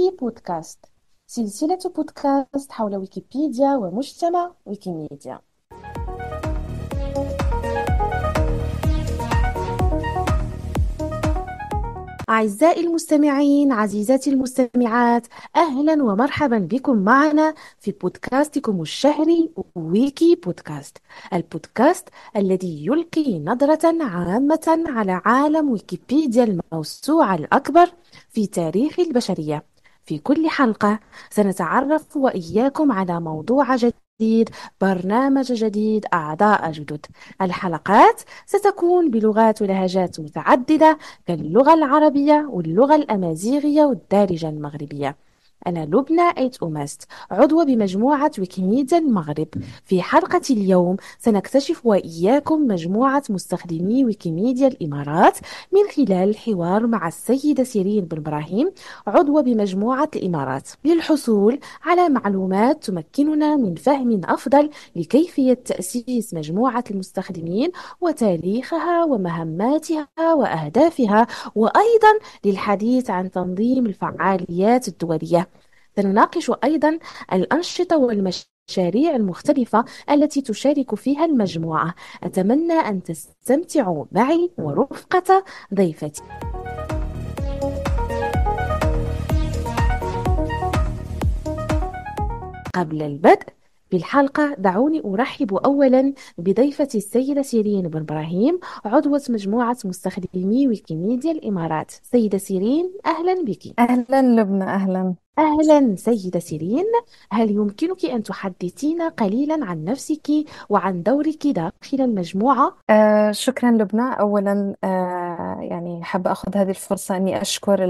ويكي بودكاست سلسلة بودكاست حول ويكيبيديا ومجتمع ويكيميديا أعزائي المستمعين عزيزاتي المستمعات أهلا ومرحبا بكم معنا في بودكاستكم الشهري ويكي بودكاست البودكاست الذي يلقي نظرة عامة على عالم ويكيبيديا الموسوعة الأكبر في تاريخ البشرية في كل حلقة سنتعرف وإياكم على موضوع جديد برنامج جديد أعضاء جدد الحلقات ستكون بلغات ولهجات متعددة كاللغة العربية واللغة الأمازيغية والدارجة المغربية أنا لبنى أيت أومست عضو بمجموعة ويكيميديا المغرب في حلقة اليوم سنكتشف وإياكم مجموعة مستخدمي ويكيميديا الإمارات من خلال الحوار مع السيدة سيرين بن إبراهيم عضو بمجموعة الإمارات للحصول على معلومات تمكننا من فهم أفضل لكيفية تأسيس مجموعة المستخدمين وتاريخها ومهماتها وأهدافها وأيضا للحديث عن تنظيم الفعاليات الدولية سنناقش أيضا الأنشطة والمشاريع المختلفة التي تشارك فيها المجموعة أتمنى أن تستمتعوا معي ورفقة ضيفتي قبل البدء في الحلقة دعوني أرحب أولا بضيفة السيدة سيرين بن إبراهيم عضوة مجموعة مستخدمي ويكيميديا الإمارات سيدة سيرين أهلا بك أهلا لبنى أهلا أهلا سيدة سيرين هل يمكنك أن تحدثينا قليلا عن نفسك وعن دورك داخل المجموعة؟ آه شكرا لبنى أولا آه يعني حابة أخذ هذه الفرصة أني أشكر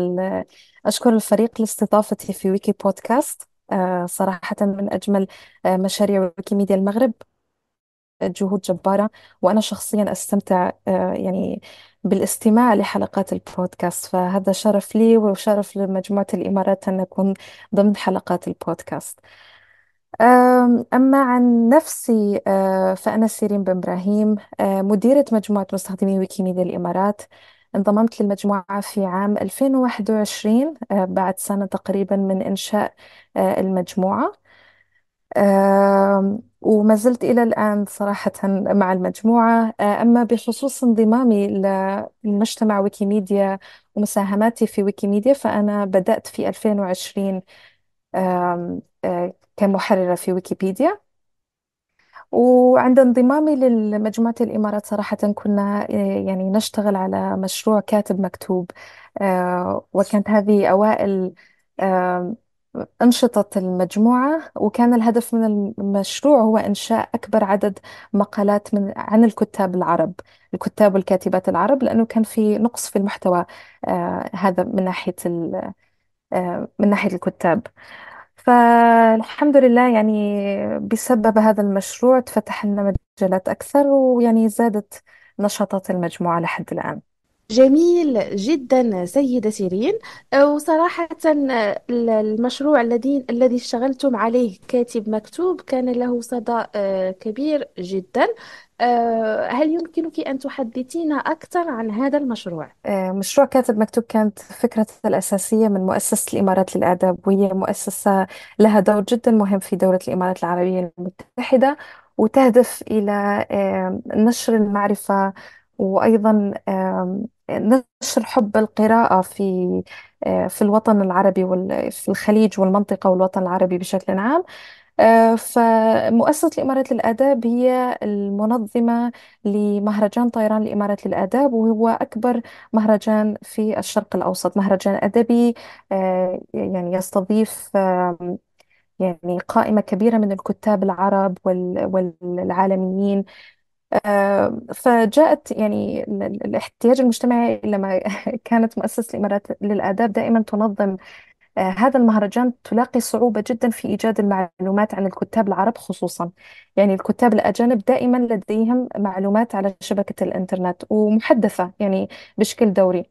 أشكر الفريق لاستضافتي في ويكي بودكاست آه، صراحة من أجمل آه، مشاريع ويكيميديا المغرب جهود جبارة وأنا شخصيا أستمتع آه، يعني بالاستماع لحلقات البودكاست فهذا شرف لي وشرف لمجموعة الإمارات أن أكون ضمن حلقات البودكاست أما عن نفسي فأنا سيرين بن إبراهيم مديرة مجموعة مستخدمي ويكيميديا الإمارات انضممت للمجموعة في عام 2021 آه، بعد سنة تقريبا من إنشاء آه، المجموعة آه، وما زلت إلى الآن صراحة مع المجموعة أما بخصوص انضمامي لمجتمع ويكيميديا ومساهماتي في ويكيميديا فأنا بدأت في 2020 كمحررة في ويكيبيديا وعند انضمامي لمجموعة الإمارات صراحة كنا آه، يعني نشتغل على مشروع كاتب مكتوب آه، وكانت هذه أوائل آه، أنشطة المجموعة وكان الهدف من المشروع هو إنشاء أكبر عدد مقالات من عن الكتاب العرب الكتاب والكاتبات العرب لأنه كان في نقص في المحتوى هذا من ناحية من ناحية الكتاب فالحمد لله يعني بسبب هذا المشروع تفتح لنا مجالات أكثر ويعني زادت نشاطات المجموعة لحد الآن جميل جدا سيدة سيرين وصراحة المشروع الذي الذي اشتغلتم عليه كاتب مكتوب كان له صدى آه، كبير جدا آه، هل يمكنك أن تحدثينا أكثر عن هذا المشروع؟ آه، مشروع كاتب مكتوب كانت فكرة الأساسية من مؤسسة الإمارات للآداب وهي مؤسسة لها دور جدا مهم في دولة الإمارات العربية المتحدة وتهدف إلى نشر المعرفة وأيضا نشر حب القراءة في آه، في الوطن العربي وفي الخليج والمنطقة والوطن العربي بشكل عام آه، فمؤسسة الإمارات للآداب هي المنظمة لمهرجان طيران الإمارات للآداب وهو أكبر مهرجان في الشرق الأوسط مهرجان أدبي آه، يعني يستضيف يعني قائمة كبيرة من الكتاب العرب والعالميين آه، فجاءت يعني الاحتياج المجتمعي لما كانت مؤسسة الإمارات للآداب دائما تنظم آه، هذا المهرجان تلاقي صعوبة جدا في إيجاد المعلومات عن الكتاب العرب خصوصا يعني الكتاب الأجانب دائما لديهم معلومات على شبكة الإنترنت ومحدثة يعني بشكل دوري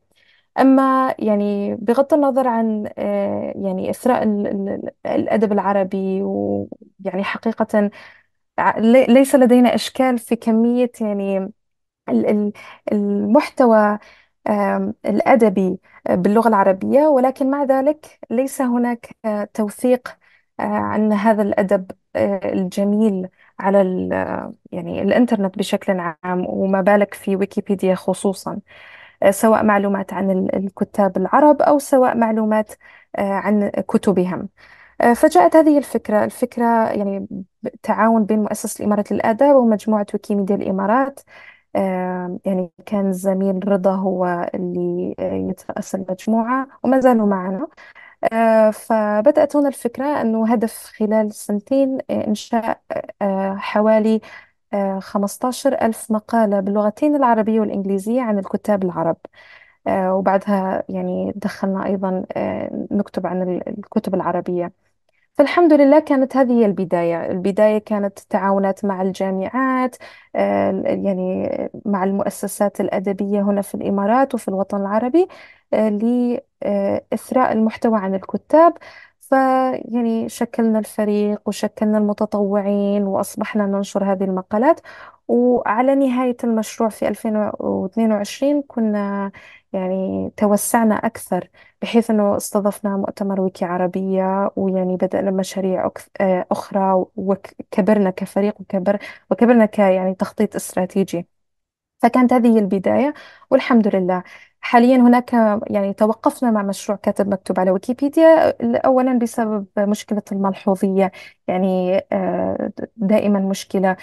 أما يعني بغض النظر عن آه، يعني إثراء الأدب العربي ويعني حقيقة ليس لدينا إشكال في كمية يعني المحتوى الأدبي باللغة العربية ولكن مع ذلك ليس هناك آه، توثيق آه، عن هذا الأدب آه، الجميل على يعني الإنترنت بشكل عام وما بالك في ويكيبيديا خصوصا سواء معلومات عن الكتاب العرب أو سواء معلومات عن كتبهم آه، فجاءت هذه الفكرة الفكرة يعني تعاون بين مؤسسة الإمارات للآداب ومجموعة ويكيميديا الإمارات يعني كان زميل رضا هو اللي آه، يترأس المجموعة وما زالوا معنا آه، فبدأت هنا الفكرة أنه هدف خلال سنتين إنشاء حوالي 15 ألف مقالة باللغتين العربية والإنجليزية عن الكتاب العرب وبعدها يعني دخلنا أيضا نكتب عن الكتب العربية فالحمد لله كانت هذه هي البداية البداية كانت تعاونات مع الجامعات آه، يعني مع المؤسسات الأدبية هنا في الإمارات وفي الوطن العربي آه، لإثراء آه، المحتوى عن الكتاب فيعني شكلنا الفريق وشكلنا المتطوعين وأصبحنا ننشر هذه المقالات وعلى نهاية المشروع في 2022 كنا يعني توسعنا أكثر بحيث أنه استضفنا مؤتمر ويكي عربية ويعني بدأنا مشاريع آه، أخرى وكبرنا كفريق وكبر وكبرنا كيعني تخطيط استراتيجي فكانت هذه البداية والحمد لله حاليا هناك يعني توقفنا مع مشروع كاتب مكتوب على ويكيبيديا أولا بسبب مشكلة الملحوظية يعني آه، دائما مشكلة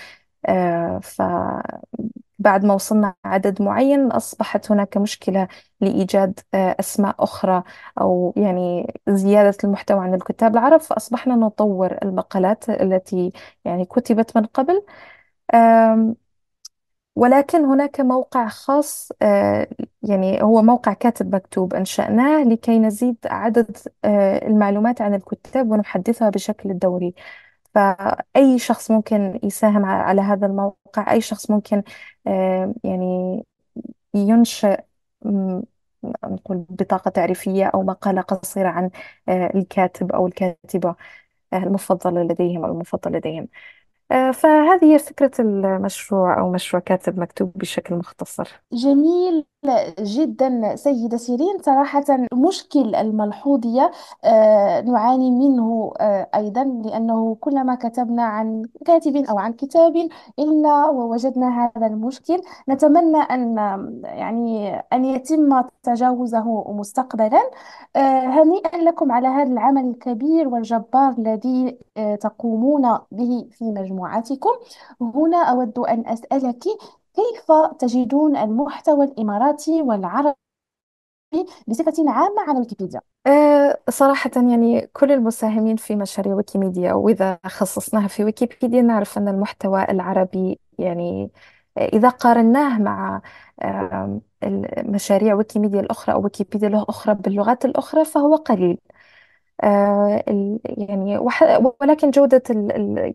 آه، ف بعد ما وصلنا عدد معين أصبحت هناك مشكلة لإيجاد آه، أسماء أخرى أو يعني زيادة المحتوى عن الكتاب العرب فأصبحنا نطور المقالات التي يعني كتبت من قبل ولكن هناك موقع خاص آه، يعني هو موقع كاتب مكتوب أنشأناه لكي نزيد عدد آه، المعلومات عن الكتاب ونحدثها بشكل دوري فأي شخص ممكن يساهم على هذا الموقع أي شخص ممكن آه، يعني ينشئ نقول بطاقة تعريفية أو مقالة قصيرة عن آه، الكاتب أو الكاتبة آه، المفضلة لديهم أو المفضل لديهم آه، فهذه هي فكرة المشروع أو مشروع كاتب مكتوب بشكل مختصر جميل جدا سيدة سيرين صراحة مشكل الملحوظية آه، نعاني منه آه، أيضا لأنه كلما كتبنا عن كاتب أو عن كتاب إلا ووجدنا هذا المشكل نتمنى أن يعني أن يتم تجاوزه مستقبلا هنيئا لكم على هذا العمل الكبير والجبار الذي تقومون به في مجموعة مجموعاتكم هنا أود أن أسألك كيف تجدون المحتوى الإماراتي والعربي بصفة عامة على ويكيبيديا؟ أه صراحة يعني كل المساهمين في مشاريع ويكيميديا وإذا خصصناها في ويكيبيديا نعرف أن المحتوى العربي يعني آه، إذا قارناه مع مشاريع ويكيميديا الأخرى أو ويكيبيديا الأخرى باللغات الأخرى فهو قليل آه، يعني ولكن جودة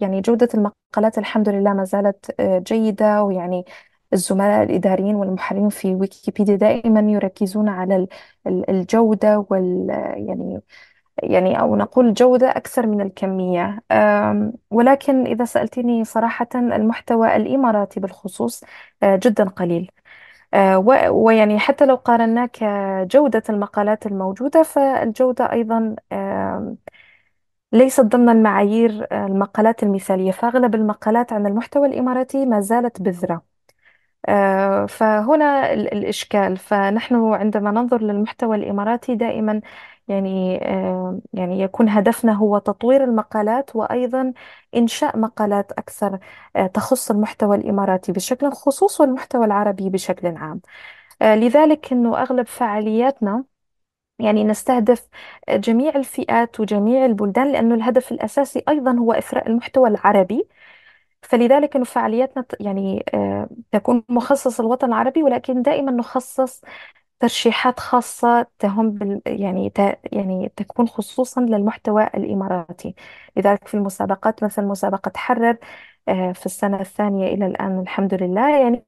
يعني جودة المقالات الحمد لله ما زالت آه، جيدة ويعني الزملاء الإداريين والمحررين في ويكيبيديا دائما يركزون على الجودة وال يعني يعني أو نقول جودة أكثر من الكمية ولكن إذا سألتني صراحة المحتوى الإماراتي بالخصوص آه، جدا قليل آه، ويعني حتى لو قارناك كجودة المقالات الموجودة فالجودة أيضا ليست ضمن المعايير المقالات المثالية فأغلب المقالات عن المحتوى الإماراتي ما زالت بذرة آه، فهنا الإشكال فنحن عندما ننظر للمحتوى الإماراتي دائما يعني يعني يكون هدفنا هو تطوير المقالات وأيضا إنشاء مقالات أكثر آه، تخص المحتوى الإماراتي بشكل خصوص والمحتوى العربي بشكل عام آه، لذلك أنه أغلب فعالياتنا يعني نستهدف جميع الفئات وجميع البلدان لأنه الهدف الأساسي أيضا هو إثراء المحتوى العربي فلذلك فعالياتنا يعني آه، تكون مخصصة للوطن العربي ولكن دائما نخصص ترشيحات خاصة تهم بال... يعني ت... يعني تكون خصوصا للمحتوى الإماراتي لذلك في المسابقات مثل مسابقة حرر آه، في السنة الثانية إلى الآن الحمد لله يعني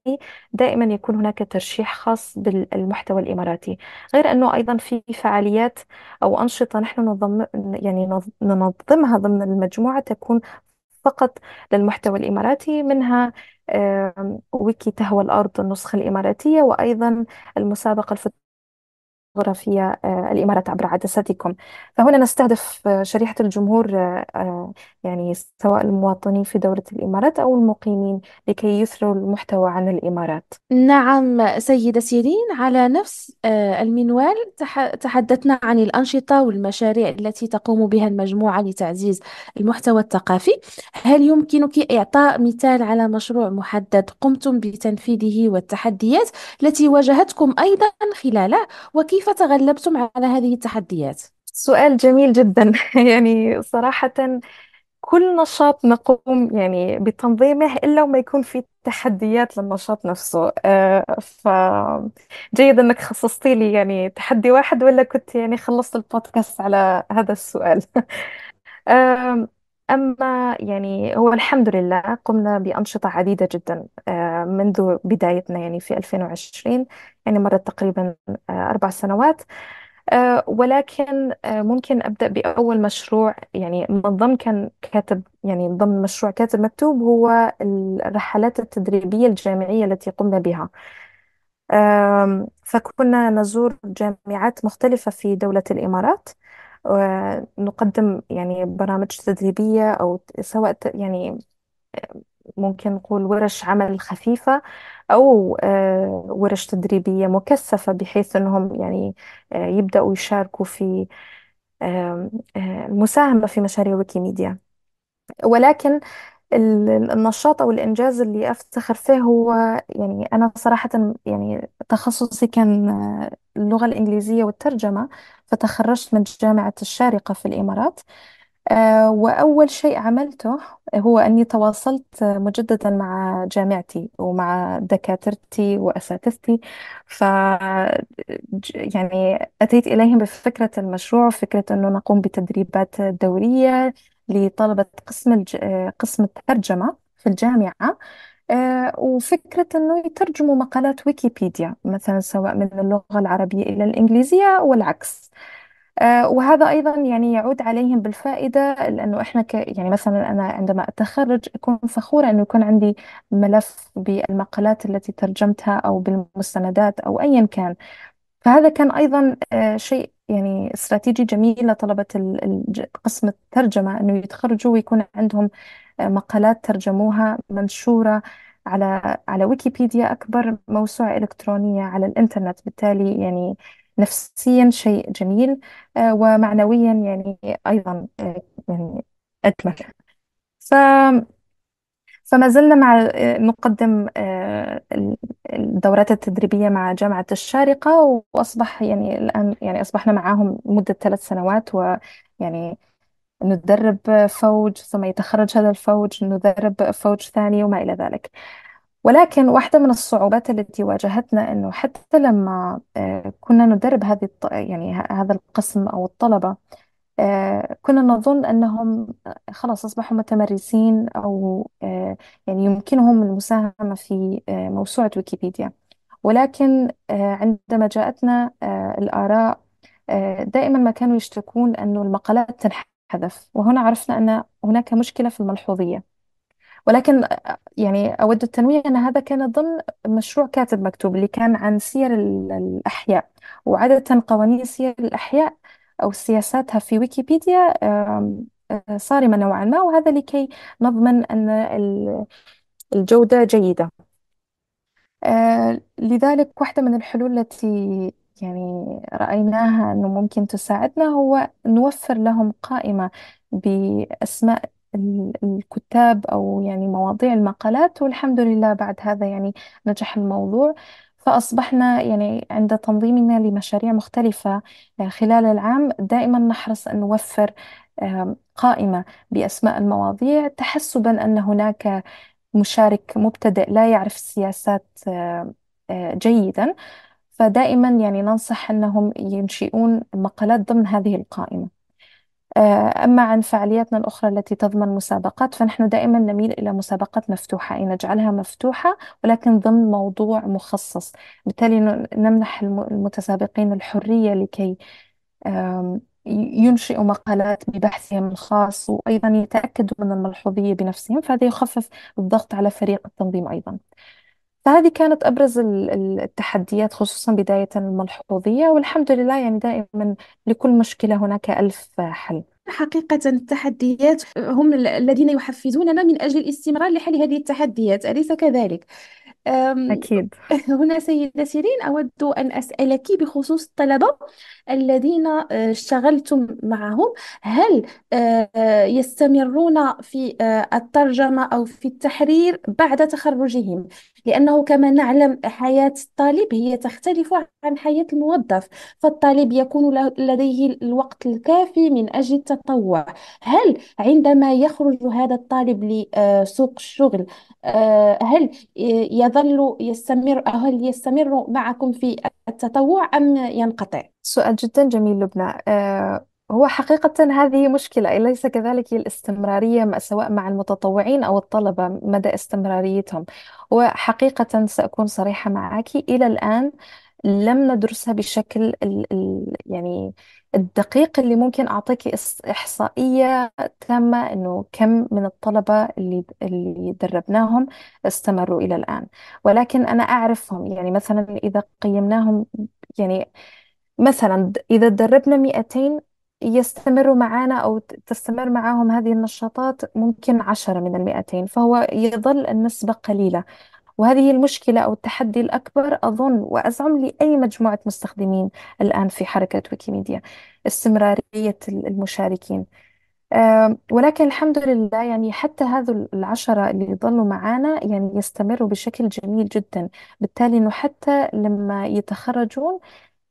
دائما يكون هناك ترشيح خاص بالمحتوى الإماراتي غير أنه أيضا في فعاليات أو أنشطة نحن نظم يعني ننظمها ضمن المجموعة تكون فقط للمحتوى الإماراتي منها ويكي تهوى الأرض النسخة الإماراتية وأيضا المسابقة جغرافية آه، الإمارات عبر عدستكم فهنا نستهدف آه، شريحة الجمهور آه، يعني سواء المواطنين في دولة الإمارات أو المقيمين لكي يثروا المحتوى عن الإمارات نعم سيدة سيرين على نفس المنوال تحدثنا عن الأنشطة والمشاريع التي تقوم بها المجموعة لتعزيز المحتوى الثقافي هل يمكنك إعطاء مثال على مشروع محدد قمتم بتنفيذه والتحديات التي واجهتكم أيضا خلاله وكيف كيف تغلبتم على هذه التحديات؟ سؤال جميل جدا يعني صراحة كل نشاط نقوم يعني بتنظيمه إلا وما يكون في تحديات للنشاط نفسه آه، فجيد جيد إنك خصصتي لي يعني تحدي واحد ولا كنت يعني خلصت البودكاست على هذا السؤال أما يعني هو الحمد لله قمنا بأنشطة عديدة جدا آه، منذ بدايتنا يعني في 2020 يعني مرت تقريبا آه، أربع سنوات آه، ولكن ممكن أبدأ بأول مشروع يعني من ضمن كان كاتب يعني ضمن مشروع كاتب مكتوب هو الرحلات التدريبية الجامعية التي قمنا بها فكنا نزور جامعات مختلفة في دولة الإمارات ونقدم يعني برامج تدريبية أو سواء يعني ممكن نقول ورش عمل خفيفة أو آه، ورش تدريبية مكثفة بحيث أنهم يعني آه، يبدأوا يشاركوا في آه، المساهمة في مشاريع ويكيميديا ولكن النشاط أو الإنجاز اللي أفتخر فيه هو يعني أنا صراحة يعني تخصصي كان اللغة الإنجليزية والترجمة فتخرجت من جامعة الشارقة في الإمارات آه، وأول شيء عملته هو أني تواصلت مجددا مع جامعتي ومع دكاترتي وأساتذتي ف يعني أتيت إليهم بفكرة المشروع فكرة أنه نقوم بتدريبات دورية لطلبة قسم الج... آه، قسم الترجمة في الجامعة آه، وفكرة أنه يترجموا مقالات ويكيبيديا مثلا سواء من اللغة العربية إلى الإنجليزية والعكس آه، وهذا أيضا يعني يعود عليهم بالفائدة لأنه إحنا ك يعني مثلا أنا عندما أتخرج أكون فخورة أنه يكون عندي ملف بالمقالات التي ترجمتها أو بالمستندات أو أيا كان فهذا كان أيضا آه، شيء يعني استراتيجي جميل لطلبة قسم الترجمة أنه يتخرجوا ويكون عندهم مقالات ترجموها منشورة على على ويكيبيديا أكبر موسوعة إلكترونية على الإنترنت بالتالي يعني نفسيا شيء جميل آه، ومعنويا يعني أيضا آه، يعني أجمل ف فما زلنا مع آه، نقدم الدورات التدريبية مع جامعة الشارقة وأصبح يعني الآن يعني أصبحنا معاهم مدة ثلاث سنوات ويعني ندرب فوج ثم يتخرج هذا الفوج ندرب فوج ثاني وما إلى ذلك ولكن واحدة من الصعوبات التي واجهتنا أنه حتى لما آه، كنا ندرب هذه الط- يعني هذا القسم أو الطلبة آه، كنا نظن أنهم آه، خلاص أصبحوا متمرسين أو يعني يمكنهم المساهمة في موسوعة ويكيبيديا ولكن عندما جاءتنا الآراء دائما ما كانوا يشتكون أنه المقالات تنحل هدف وهنا عرفنا أن هناك مشكلة في الملحوظية ولكن يعني أود التنويه أن هذا كان ضمن مشروع كاتب مكتوب اللي كان عن سير الأحياء وعادة قوانين سير الأحياء أو سياساتها في ويكيبيديا آه، صارمة نوعا ما وهذا لكي نضمن أن الجودة جيدة آه، لذلك واحدة من الحلول التي يعني رأيناها أنه ممكن تساعدنا هو نوفر لهم قائمة بأسماء الكتاب أو يعني مواضيع المقالات والحمد لله بعد هذا يعني نجح الموضوع فأصبحنا يعني عند تنظيمنا لمشاريع مختلفة آه، خلال العام دائما نحرص أن نوفر قائمة بأسماء المواضيع تحسبا أن هناك مشارك مبتدئ لا يعرف السياسات آه، آه، جيدا فدائما يعني ننصح أنهم ينشئون مقالات ضمن هذه القائمة آه، أما عن فعالياتنا الأخرى التي تضمن مسابقات فنحن دائما نميل إلى مسابقات مفتوحة أي نجعلها مفتوحة ولكن ضمن موضوع مخصص بالتالي نمنح المتسابقين الحرية لكي ينشئوا مقالات ببحثهم الخاص وأيضا يتأكدوا من الملحوظية بنفسهم فهذا يخفف الضغط على فريق التنظيم أيضا فهذه كانت أبرز التحديات خصوصا بداية الملحوظية والحمد لله يعني دائما لكل مشكلة هناك ألف حل حقيقة التحديات هم الذين يحفزوننا من أجل الاستمرار لحل هذه التحديات أليس كذلك؟ أكيد هنا سيدة سيرين أود أن أسألك بخصوص الطلبة الذين آه، اشتغلتم معهم هل آه، يستمرون في آه، الترجمة أو في التحرير بعد تخرجهم لأنه كما نعلم حياة الطالب هي تختلف عن حياة الموظف فالطالب يكون لديه الوقت الكافي من أجل التطوع هل عندما يخرج هذا الطالب لسوق الشغل هل هل يظل يستمر هل يستمر معكم في التطوع أم ينقطع؟ سؤال جدا جميل لبنى آه، هو حقيقة هذه مشكلة أليس كذلك الاستمرارية سواء مع المتطوعين أو الطلبة مدى استمراريتهم وحقيقة سأكون صريحة معك إلى الآن لم ندرسها بالشكل ال ال يعني الدقيق اللي ممكن أعطيك إحصائية تامة إنه كم من الطلبة اللي اللي دربناهم استمروا إلى الآن ولكن أنا أعرفهم يعني مثلا إذا قيمناهم يعني مثلا إذا دربنا 200 يستمروا معنا أو تستمر معاهم هذه النشاطات ممكن 10 من المئتين فهو يظل النسبة قليلة وهذه المشكلة أو التحدي الأكبر أظن وأزعم لأي مجموعة مستخدمين الآن في حركة ويكيميديا استمرارية المشاركين ولكن الحمد لله يعني حتى هذا العشرة اللي ظلوا معانا يعني يستمروا بشكل جميل جدا بالتالي إنه حتى لما يتخرجون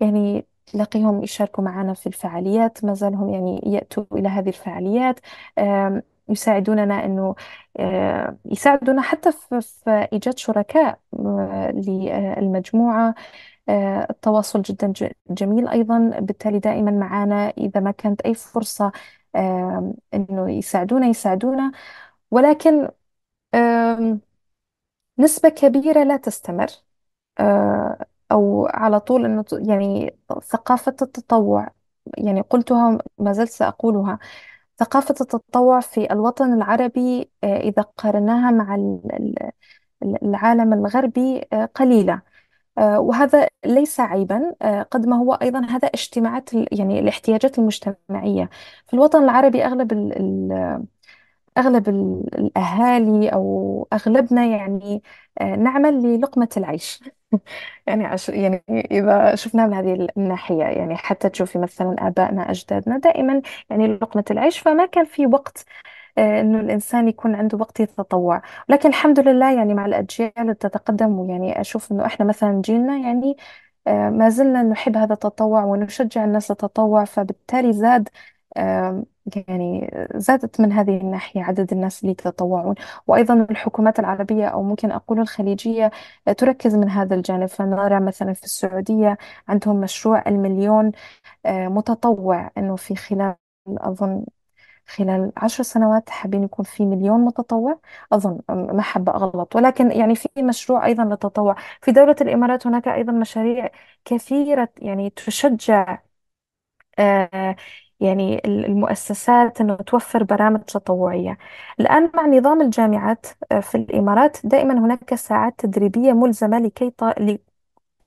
يعني تلاقيهم يشاركوا معنا في الفعاليات ما زالهم يعني يأتوا إلى هذه الفعاليات يساعدوننا انه آه، يساعدونا حتى في ايجاد شركاء آه، للمجموعه آه، التواصل جدا جميل ايضا بالتالي دائما معانا اذا ما كانت اي فرصه انه يساعدونا يساعدونا ولكن نسبة كبيرة لا تستمر أو على طول أنه يعني ثقافة التطوع يعني قلتها ما زلت سأقولها ثقافة التطوع في الوطن العربي آه، إذا قارناها مع العالم الغربي آه، قليلة آه، وهذا ليس عيبا قد ما هو أيضا هذا اجتماعات يعني الاحتياجات المجتمعية في الوطن العربي أغلب أغلب الأهالي أو أغلبنا يعني آه، نعمل للقمة العيش يعني عش يعني إذا شفنا من هذه الناحية يعني حتى تشوفي مثلا آبائنا أجدادنا دائما يعني لقمة العيش فما كان في وقت آه، إنه الإنسان يكون عنده وقت يتطوع لكن الحمد لله يعني مع الأجيال تتقدم ويعني أشوف إنه إحنا مثلا جيلنا يعني آه، ما زلنا نحب هذا التطوع ونشجع الناس التطوع فبالتالي زاد يعني زادت من هذه الناحية عدد الناس اللي يتطوعون وأيضا الحكومات العربية أو ممكن أقول الخليجية آه، تركز من هذا الجانب فنرى مثلا في السعودية عندهم مشروع المليون آه، متطوع أنه في خلال أظن خلال عشر سنوات حابين يكون في مليون متطوع أظن ما حابة أغلط ولكن يعني في مشروع أيضا للتطوع في دولة الإمارات هناك أيضا مشاريع كثيرة يعني تشجع آه، يعني المؤسسات أنه توفر برامج تطوعية الآن مع نظام الجامعات آه، في الإمارات دائما هناك ساعات تدريبية ملزمة لكي ط...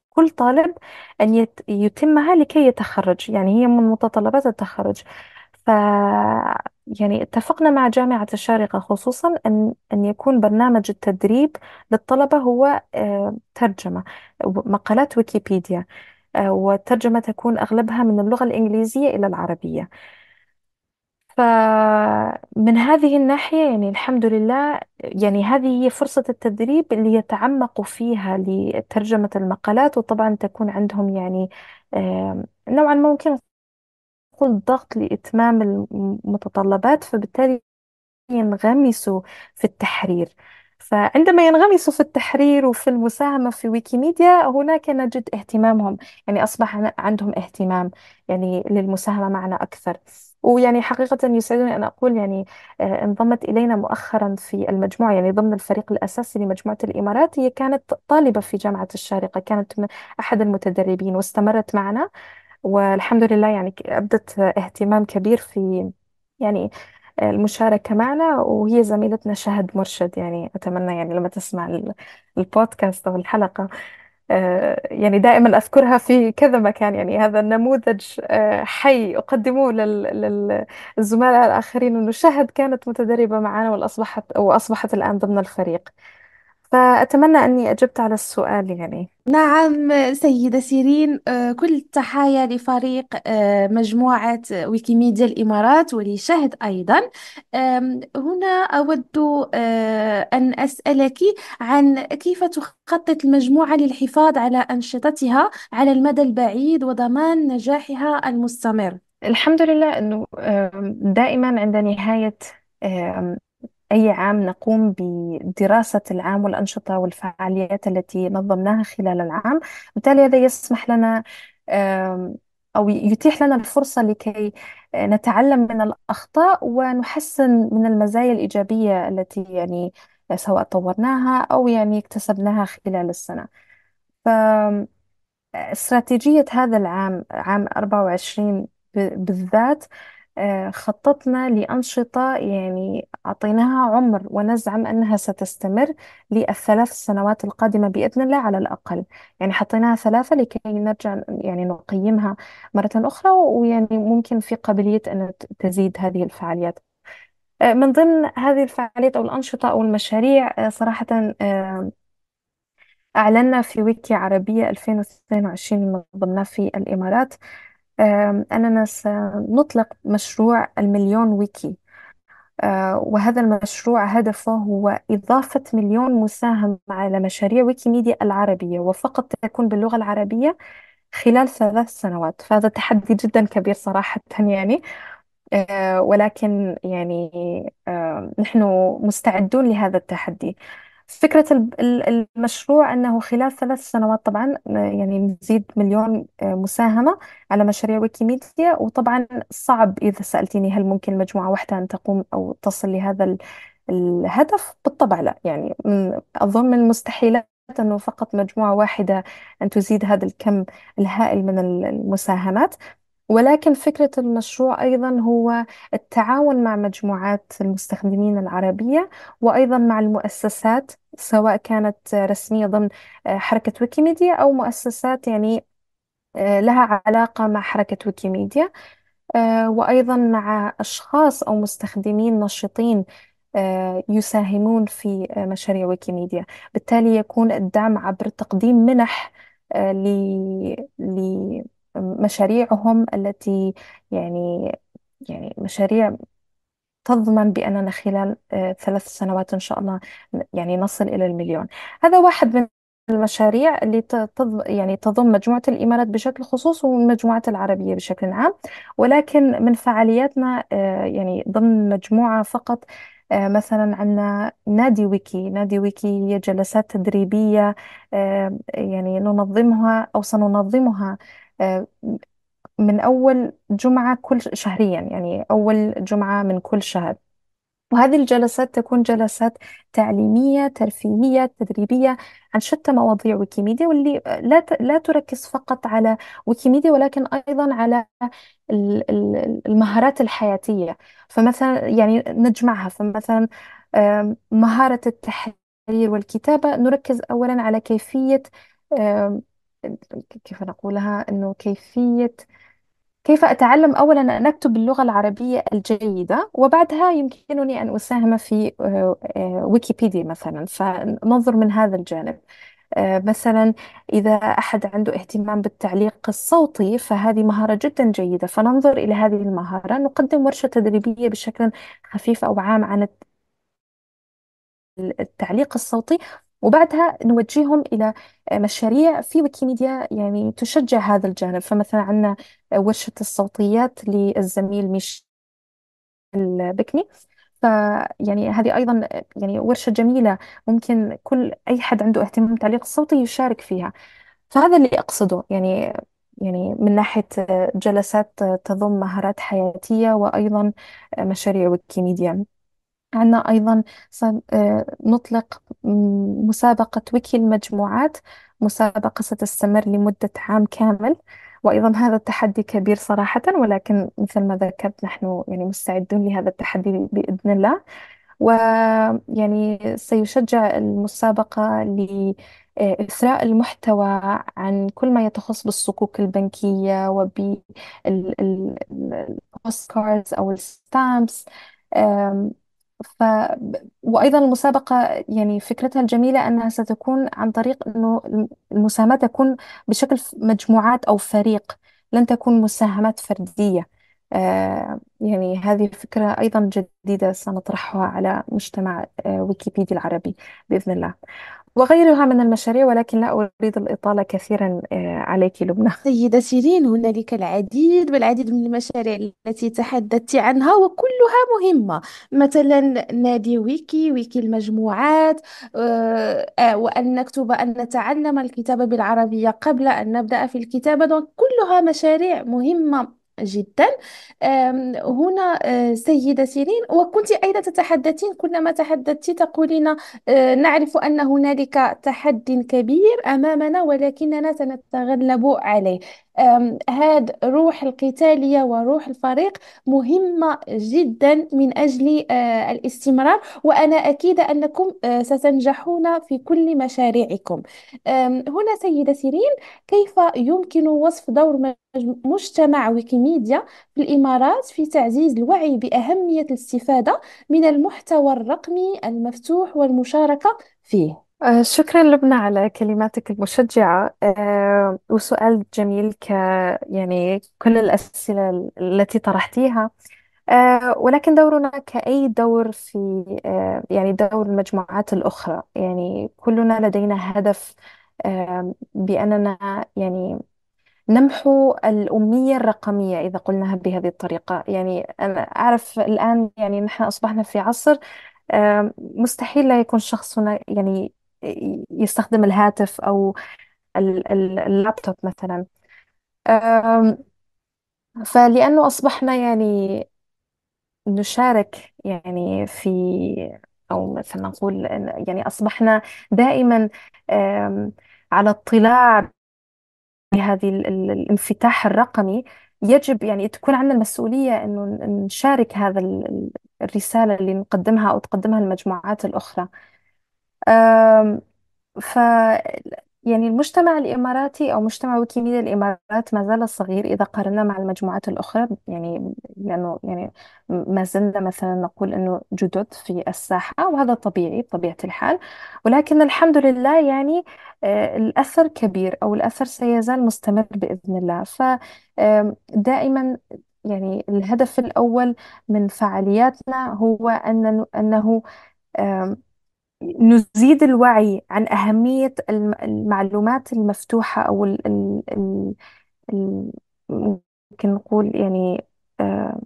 كل طالب أن يت- يتمها لكي يتخرج يعني هي من متطلبات التخرج ف يعني اتفقنا مع جامعة الشارقة خصوصا أن أن يكون برنامج التدريب للطلبة هو آه، ترجمة مقالات ويكيبيديا والترجمة تكون أغلبها من اللغة الإنجليزية إلى العربية فمن هذه الناحية يعني الحمد لله يعني هذه هي فرصة التدريب اللي يتعمقوا فيها لترجمة المقالات وطبعا تكون عندهم يعني نوعا ما ممكن نقول ضغط لإتمام المتطلبات فبالتالي ينغمسوا في التحرير فعندما ينغمس في التحرير وفي المساهمة في ويكيميديا هناك نجد اهتمامهم يعني أصبح عندهم اهتمام يعني للمساهمة معنا أكثر ويعني حقيقة يسعدني أن أقول يعني آه، انضمت إلينا مؤخرا في المجموعة يعني ضمن الفريق الأساسي لمجموعة الإمارات هي كانت طالبة في جامعة الشارقة كانت من أحد المتدربين واستمرت معنا والحمد لله يعني أبدت اهتمام كبير في يعني المشاركة معنا وهي زميلتنا شهد مرشد يعني أتمنى يعني لما تسمع البودكاست أو الحلقة آه، يعني دائما أذكرها في كذا مكان يعني هذا النموذج آه، حي أقدمه للزملاء الآخرين أنه شهد كانت متدربة معنا وأصبحت وأصبحت الآن ضمن الفريق فأتمنى أني أجبت على السؤال يعني نعم سيدة سيرين آه، كل التحايا لفريق آه، مجموعة ويكيميديا الإمارات ولشهد أيضا هنا أود آه، أن أسألك عن كيف تخطط المجموعة للحفاظ على أنشطتها على المدى البعيد وضمان نجاحها المستمر الحمد لله أنه دائما عند نهاية أي عام نقوم بدراسة العام والأنشطة والفعاليات التي نظمناها خلال العام بالتالي هذا يسمح لنا أو يتيح لنا الفرصة لكي آه، نتعلم من الأخطاء ونحسن من المزايا الإيجابية التي يعني آه، سواء طورناها أو يعني اكتسبناها خلال السنة ف آه، استراتيجية هذا العام عام 24 بالذات آه، خططنا لأنشطة يعني أعطيناها عمر ونزعم أنها ستستمر للثلاث سنوات القادمة بإذن الله على الأقل يعني حطيناها ثلاثة لكي نرجع يعني نقيمها مرة أخرى ويعني ممكن في قابلية أن تزيد هذه الفعاليات آه، من ضمن هذه الفعاليات أو الأنشطة أو المشاريع آه، صراحة أعلنا في ويكي عربية 2022 اللي نظمناه في الإمارات أنا أننا سنطلق مشروع المليون ويكي آه، وهذا المشروع هدفه هو إضافة مليون مساهم على مشاريع ويكيميديا العربية وفقط تكون باللغة العربية خلال ثلاث سنوات فهذا تحدي جدا كبير صراحة يعني آه، ولكن يعني نحن مستعدون لهذا التحدي فكرة المشروع أنه خلال ثلاث سنوات طبعا يعني نزيد مليون آه، مساهمة على مشاريع ويكيميديا وطبعا صعب إذا سألتيني هل ممكن مجموعة واحدة أن تقوم أو تصل لهذا الهدف بالطبع لا يعني أظن من المستحيلات أنه فقط مجموعة واحدة أن تزيد هذا الكم الهائل من المساهمات ولكن فكرة المشروع أيضا هو التعاون مع مجموعات المستخدمين العربية وأيضا مع المؤسسات سواء كانت رسمية ضمن آه، حركة ويكيميديا أو مؤسسات يعني آه، لها علاقة مع حركة ويكيميديا آه، وأيضا مع أشخاص أو مستخدمين نشطين يساهمون في مشاريع ويكيميديا بالتالي يكون الدعم عبر تقديم منح ل... مشاريعهم التي يعني يعني مشاريع تضمن بأننا خلال آه، ثلاث سنوات إن شاء الله يعني نصل إلى المليون هذا واحد من المشاريع اللي تض... يعني تضم مجموعة الإمارات بشكل خصوص والمجموعات العربية بشكل عام ولكن من فعالياتنا آه، يعني ضمن مجموعة فقط آه، مثلا عندنا نادي ويكي نادي ويكي هي جلسات تدريبية يعني ننظمها أو سننظمها آه، من أول جمعة كل شهريا يعني أول جمعة من كل شهر وهذه الجلسات تكون جلسات تعليمية ترفيهية تدريبية عن شتى مواضيع ويكيميديا واللي لا لا تركز فقط على ويكيميديا ولكن أيضا على المهارات الحياتية فمثلا يعني نجمعها فمثلا مهارة التحرير والكتابة نركز أولا على كيفية كيف نقولها أنه كيفية كيف أتعلم أولا أن أكتب اللغة العربية الجيدة وبعدها يمكنني أن أساهم في آه، آه، ويكيبيديا مثلا فننظر من هذا الجانب آه، مثلا إذا أحد عنده اهتمام بالتعليق الصوتي فهذه مهارة جدا جيدة فننظر إلى هذه المهارة نقدم ورشة تدريبية بشكل خفيف أو عام عن التعليق الصوتي وبعدها نوجههم إلى آه، مشاريع في ويكيميديا يعني تشجع هذا الجانب فمثلا عندنا آه، ورشة الصوتيات للزميل ميشيل البكني فيعني هذه أيضا آه، يعني ورشة جميلة ممكن كل أي حد عنده اهتمام تعليق صوتي يشارك فيها فهذا اللي أقصده يعني يعني من ناحية جلسات تضم مهارات حياتية وأيضا مشاريع ويكيميديا عندنا أيضا سنطلق آه، مسابقة ويكي المجموعات مسابقة ستستمر لمدة عام كامل وأيضا هذا التحدي كبير صراحة ولكن مثل ما ذكرت نحن يعني مستعدون لهذا التحدي بإذن الله ويعني سيشجع المسابقة لإثراء آه، المحتوى عن كل ما يتخص بالصكوك البنكية وبالبوست كاردز أو الستامبس ف... وأيضا المسابقة يعني فكرتها الجميلة أنها ستكون عن طريق أنه المساهمات تكون بشكل مجموعات أو فريق لن تكون مساهمات فردية آه يعني هذه فكرة أيضا جديدة سنطرحها على مجتمع آه ويكيبيديا العربي بإذن الله وغيرها من المشاريع ولكن لا أريد الإطالة كثيرا آه، عليك لبنى سيدة شيرين هنالك العديد والعديد من المشاريع التي تحدثت عنها وكلها مهمة مثلا نادي ويكي ويكي المجموعات آه، آه، وأن نكتب أن نتعلم الكتابة بالعربية قبل أن نبدأ في الكتابة كلها مشاريع مهمة جدا هنا آه، سيدة سيرين وكنت أيضا تتحدثين كلما تحدثت تقولين آه، نعرف أن هنالك تحدي كبير أمامنا ولكننا سنتغلب عليه هاد روح القتالية وروح الفريق مهمة جدا من أجل آه، الاستمرار وأنا أكيد أنكم آه، ستنجحون في كل مشاريعكم هنا سيدة سيرين كيف يمكن وصف دور مجتمع ويكيميديا في الإمارات في تعزيز الوعي بأهمية الاستفادة من المحتوى الرقمي المفتوح والمشاركة فيه آه، شكرا لبنى على كلماتك المشجعة آه، وسؤال جميل ك يعني كل الأسئلة التي طرحتيها آه، ولكن دورنا كأي دور في يعني دور المجموعات الأخرى يعني كلنا لدينا هدف بأننا يعني نمحو الأمية الرقمية إذا قلناها بهذه الطريقة يعني أنا أعرف الآن يعني نحن أصبحنا في عصر مستحيل لا يكون شخص هنا يعني يستخدم الهاتف أو اللابتوب مثلا فلأنه أصبحنا يعني نشارك يعني في أو مثلا نقول يعني أصبحنا دائما على اطلاع بهذه الانفتاح الرقمي يجب يعني تكون عندنا المسؤولية إنه نشارك هذا الرسالة اللي نقدمها أو تقدمها المجموعات الأخرى ف يعني المجتمع الإماراتي أو مجتمع ويكيميديا الإمارات ما زال صغير إذا قارنا مع المجموعات الأخرى يعني لأنه يعني ما زلنا مثلا نقول أنه جدد في الساحة وهذا طبيعي بطبيعة الحال ولكن الحمد لله يعني آه، الأثر كبير أو الأثر سيزال مستمر بإذن الله فدائما يعني الهدف الأول من فعالياتنا هو أن أنه نزيد الوعي عن أهمية المعلومات المفتوحة أو ال ال ال الـ ممكن نقول يعني آه،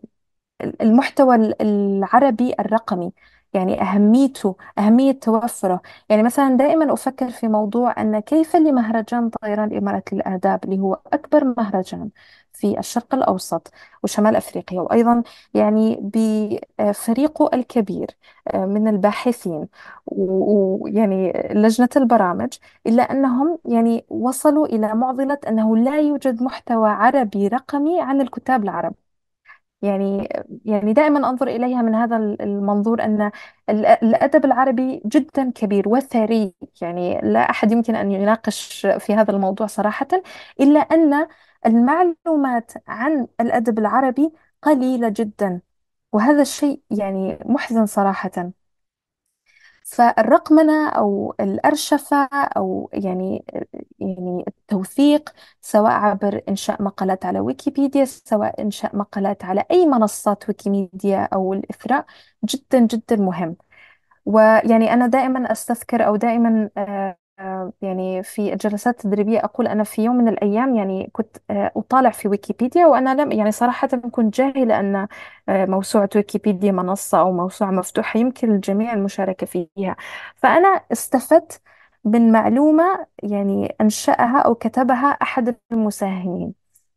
المحتوى العربي الرقمي يعني أهميته أهمية توفره يعني مثلا دائما أفكر في موضوع أن كيف لمهرجان طيران الإمارات للآداب اللي هو أكبر مهرجان في الشرق الأوسط وشمال أفريقيا وأيضا يعني بفريقه الكبير آه، من الباحثين ويعني لجنة البرامج إلا أنهم يعني وصلوا إلى معضلة أنه لا يوجد محتوى عربي رقمي عن الكتاب العرب يعني يعني دائما أنظر إليها من هذا المنظور أن الأدب العربي جدا كبير وثري يعني لا أحد يمكن أن يناقش في هذا الموضوع صراحة إلا أن المعلومات عن الأدب العربي قليلة جدا وهذا الشيء يعني محزن صراحة فالرقمنة أو الأرشفة أو يعني يعني التوثيق سواء عبر إنشاء مقالات على ويكيبيديا سواء إنشاء مقالات على أي منصات ويكيميديا أو الإثراء جدا جدا مهم ويعني أنا دائما أستذكر أو دائما آه، آه، يعني في الجلسات التدريبية أقول أنا في يوم من الأيام يعني كنت آه، أطالع في ويكيبيديا وأنا لم يعني صراحة كنت جاهلة أن آه، موسوعة ويكيبيديا منصة أو موسوعة مفتوحة يمكن للجميع المشاركة فيها فأنا استفدت من معلومة يعني أنشأها أو كتبها أحد المساهمين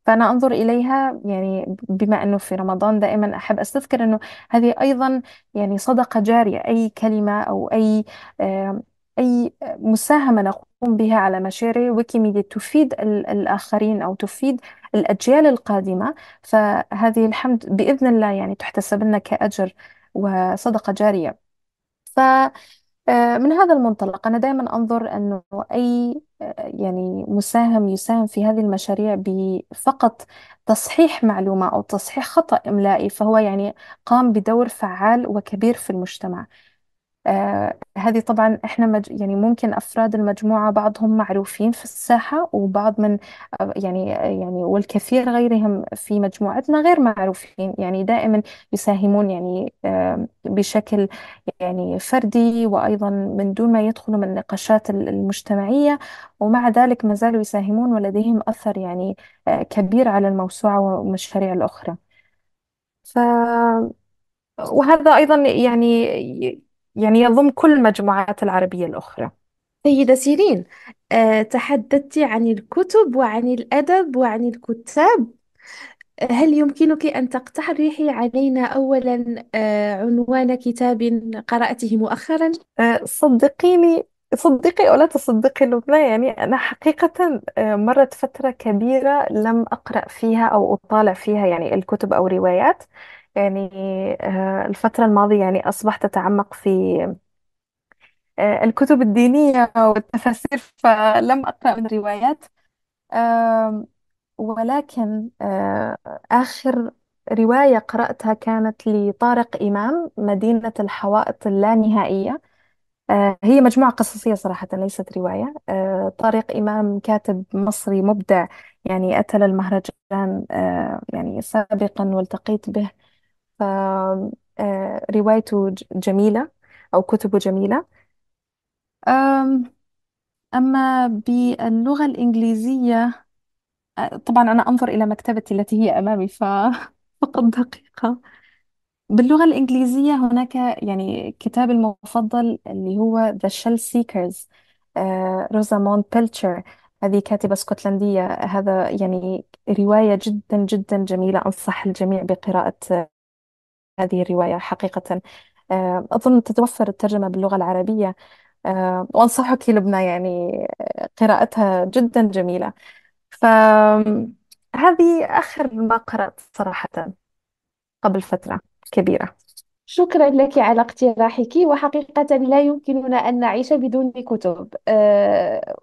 فأنا أنظر إليها يعني بما أنه في رمضان دائما أحب أستذكر أنه هذه أيضا يعني صدقة جارية أي كلمة أو أي أي مساهمة نقوم بها على مشاريع ويكيميديا تفيد الآخرين أو تفيد الأجيال القادمة فهذه الحمد بإذن الله يعني تحتسب لنا كأجر وصدقة جارية ف آه، من هذا المنطلق أنا دائما أنظر أنه أي آه، يعني مساهم يساهم في هذه المشاريع بفقط تصحيح معلومة أو تصحيح خطأ إملائي فهو يعني قام بدور فعال وكبير في المجتمع آه هذه طبعا احنا مج... يعني ممكن افراد المجموعه بعضهم معروفين في الساحه وبعض من آه، يعني آه، يعني والكثير غيرهم في مجموعتنا غير معروفين يعني دائما يساهمون يعني آه، بشكل يعني فردي وايضا من دون ما يدخلوا من النقاشات المجتمعيه ومع ذلك ما زالوا يساهمون ولديهم اثر يعني آه، كبير على الموسوعه والمشاريع الاخرى ف وهذا أيضا يعني يعني يضم كل المجموعات العربية الأخرى سيدة سيرين آه، تحدثت عن الكتب وعن الأدب وعن الكتاب هل يمكنك أن تقترحي علينا أولا آه، عنوان كتاب قرأته مؤخرا؟ آه، صدقيني صدقي أو لا تصدقي لبنى يعني أنا حقيقة مرت فترة كبيرة لم أقرأ فيها أو أطالع فيها يعني الكتب أو روايات يعني آه، الفترة الماضية يعني أصبحت أتعمق في آه، الكتب الدينية والتفاسير فلم أقرأ من روايات ولكن آه، آخر رواية قرأتها كانت لطارق إمام مدينة الحوائط اللانهائية هي مجموعة قصصية صراحة ليست رواية طارق إمام كاتب مصري مبدع يعني أتى للمهرجان يعني سابقا والتقيت به فروايته آه، آه، جميلة أو كتبه جميلة أما باللغة الإنجليزية آه، طبعا أنا أنظر إلى مكتبتي التي هي أمامي فقط دقيقة باللغة الإنجليزية هناك يعني كتابي المفضل اللي هو The Shell Seekers آه، روزاموند بيلتشر هذه كاتبة اسكتلندية هذا يعني رواية جدا جدا جميلة أنصح الجميع بقراءة هذه الرواية حقيقة آه، أظن تتوفر الترجمة باللغة العربية آه، وأنصحك لبنى يعني آه، قراءتها جدا جميلة فهذه آخر ما قرأت صراحة قبل فترة كبيرة شكرا لك على اقتراحك وحقيقة لا يمكننا أن نعيش بدون كتب آه،,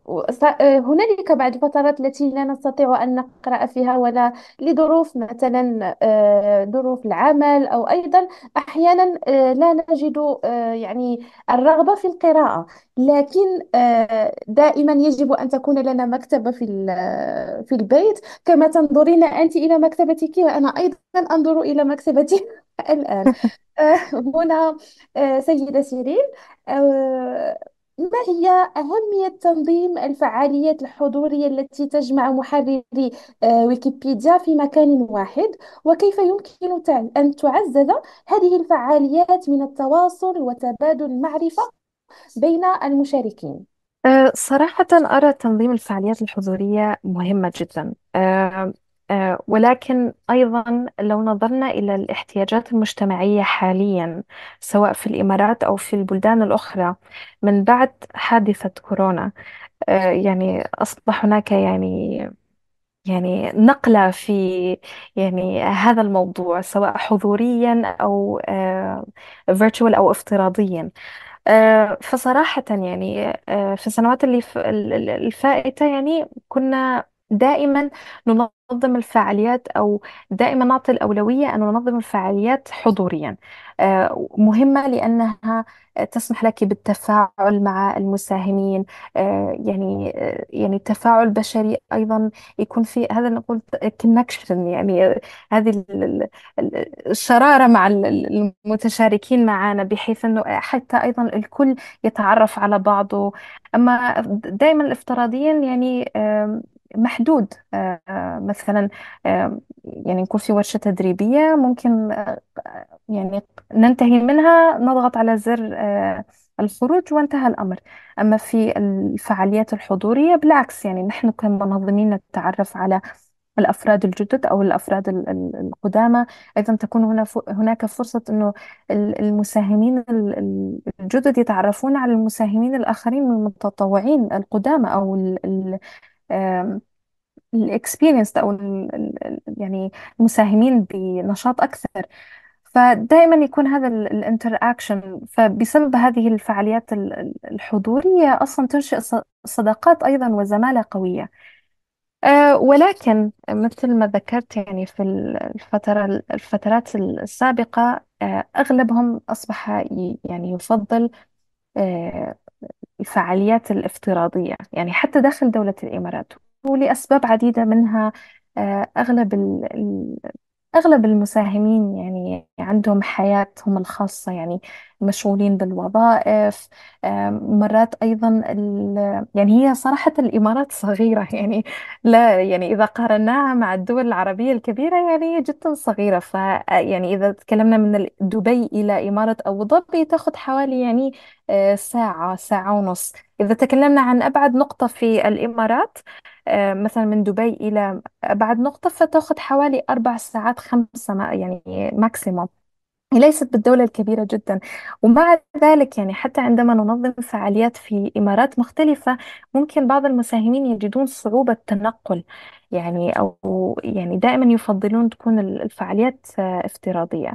آه، هنالك بعض الفترات التي لا نستطيع أن نقرأ فيها ولا لظروف مثلا آه، ظروف العمل أو أيضا أحيانا آه، لا نجد آه، يعني الرغبة في القراءة لكن دائما يجب أن تكون لنا مكتبة في في البيت كما تنظرين أنت إلى مكتبتك وأنا أيضا أنظر إلى مكتبتي الآن آه، هنا آه، سيدة سيرين آه، ما هي أهمية تنظيم الفعاليات الحضورية التي تجمع محرري ويكيبيديا في مكان واحد وكيف يمكن أن تعزز هذه الفعاليات من التواصل وتبادل المعرفة بين المشاركين؟ صراحة أرى تنظيم الفعاليات الحضورية مهمة جدا آه، ولكن أيضا لو نظرنا إلى الاحتياجات المجتمعية حاليا سواء في الإمارات أو في البلدان الأخرى من بعد حادثة كورونا آه، يعني أصبح هناك يعني يعني نقلة في يعني هذا الموضوع سواء حضوريا أو فيرتشوال آه، أو افتراضيا فصراحة يعني في السنوات اللي الفائتة يعني كنا دائما ننظم الفعاليات أو دائما نعطي الأولوية أن ننظم الفعاليات حضوريا آه، مهمة لأنها تسمح لك بالتفاعل مع المساهمين آه، يعني آه، يعني تفاعل بشري أيضا يكون في هذا نقول كونكشن يعني هذه الشرارة مع المتشاركين معنا بحيث أنه حتى أيضا الكل يتعرف على بعضه أما دائما الافتراضيين يعني محدود آه، آه، مثلا آه، يعني نكون في ورشة تدريبية ممكن يعني ننتهي منها نضغط على زر الخروج وانتهى الأمر أما في الفعاليات الحضورية بالعكس يعني نحن كمنظمين نتعرف على الأفراد الجدد أو الأفراد القدامى أيضا تكون هنا هناك فرصة أنه المساهمين الجدد يتعرفون على المساهمين الآخرين المتطوعين القدامى أو الاكسبيرينس او الـ يعني المساهمين بنشاط اكثر فدائما يكون هذا الانتر اكشن فبسبب هذه الفعاليات الحضوريه اصلا تنشئ صداقات ايضا وزماله قويه آه، ولكن مثل ما ذكرت يعني في الفترة الفترات السابقة آه، أغلبهم أصبح يعني يفضل آه، الفعاليات الافتراضية يعني حتى داخل دولة الإمارات ولأسباب عديدة منها آه، أغلب أغلب المساهمين يعني عندهم حياتهم الخاصة يعني مشغولين بالوظائف مرات أيضا ال... يعني هي صراحة الإمارات صغيرة يعني لا يعني إذا قارناها مع الدول العربية الكبيرة يعني هي جدا صغيرة ف آه، يعني إذا تكلمنا من دبي إلى إمارة أبو ظبي تأخذ حوالي يعني آه، ساعة ساعة ونص إذا تكلمنا عن أبعد نقطة في الإمارات آه، مثلا من دبي إلى أبعد نقطة فتأخذ حوالي أربع ساعات خمسة يعني ماكسيموم ليست بالدولة الكبيرة جدا ومع ذلك يعني حتى عندما ننظم فعاليات في إمارات مختلفة ممكن بعض المساهمين يجدون صعوبة التنقل يعني أو يعني دائما يفضلون تكون الفعاليات آه، افتراضية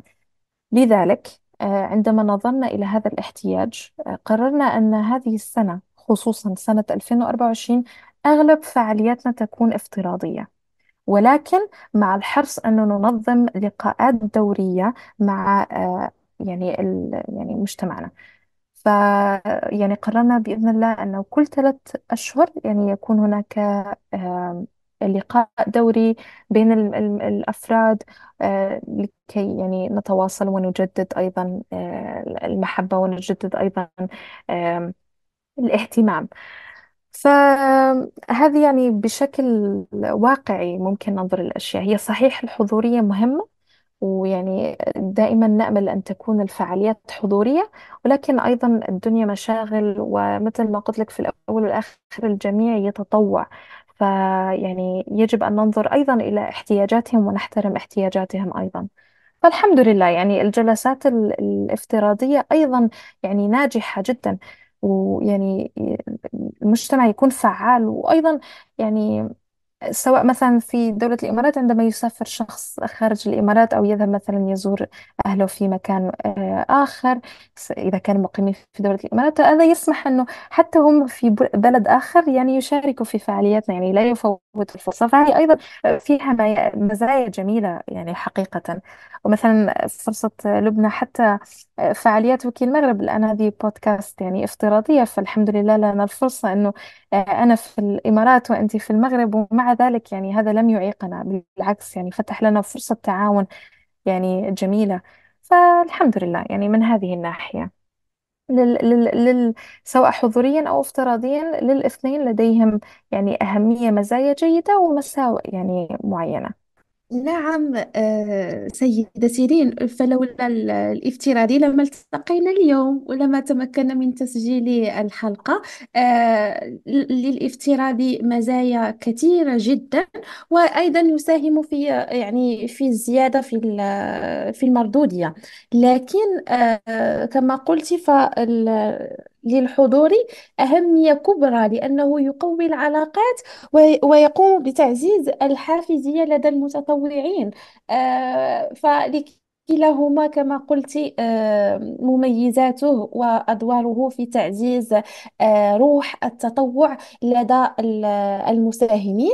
لذلك آه، عندما نظرنا إلى هذا الاحتياج قررنا أن هذه السنة خصوصا سنة 2024 أغلب فعالياتنا تكون افتراضية ولكن مع الحرص أن ننظم لقاءات دورية مع آه، يعني يعني مجتمعنا ف يعني قررنا بإذن الله أنه كل ثلاث أشهر يعني يكون هناك آه، لقاء دوري بين الأفراد آه، لكي يعني نتواصل ونجدد أيضا المحبة ونجدد أيضا الاهتمام فهذه يعني بشكل واقعي ممكن ننظر للأشياء هي صحيح الحضورية مهمة ويعني دائما نأمل أن تكون الفعاليات حضورية ولكن أيضا الدنيا مشاغل ومثل ما قلت لك في الأول والآخر الجميع يتطوع فيعني يجب أن ننظر أيضا إلى احتياجاتهم ونحترم احتياجاتهم أيضا فالحمد لله يعني الجلسات الافتراضية أيضا يعني ناجحة جدا ويعني المجتمع يكون فعال وأيضا يعني سواء مثلا في دولة الإمارات عندما يسافر شخص خارج الإمارات أو يذهب مثلا يزور أهله في مكان آه، آخر إذا كان مقيمين في دولة الإمارات هذا يسمح أنه حتى هم في بلد آخر يعني يشاركوا في فعالياتنا يعني لا يفوت الفرصة فهي أيضا فيها مزايا جميلة يعني حقيقة ومثلا فرصة لبنى حتى فعاليات وكيل المغرب الآن هذه بودكاست يعني افتراضية فالحمد لله لنا الفرصة أنه أنا في الإمارات وأنت في المغرب ومع ذلك يعني هذا لم يعيقنا بالعكس يعني فتح لنا فرصة تعاون يعني جميلة فالحمد لله يعني من هذه الناحية لل... لل... لل... سواء حضوريا أو افتراضيا للاثنين لديهم يعني أهمية مزايا جيدة ومساوئ يعني معينة نعم آه، سيدة سيرين فلولا الافتراضي لما التقينا اليوم ولما تمكنا من تسجيل الحلقة آه، للافتراضي مزايا كثيرة جدا وأيضا يساهم في يعني في الزيادة في في المردودية لكن آه، كما قلت فال للحضور أهمية كبرى لأنه يقوي العلاقات ويقوم بتعزيز الحافزية لدى المتطوعين آه، فكلاهما فلك- كلاهما كما قلت آه، مميزاته وأدواره في تعزيز آه، روح التطوع لدى المساهمين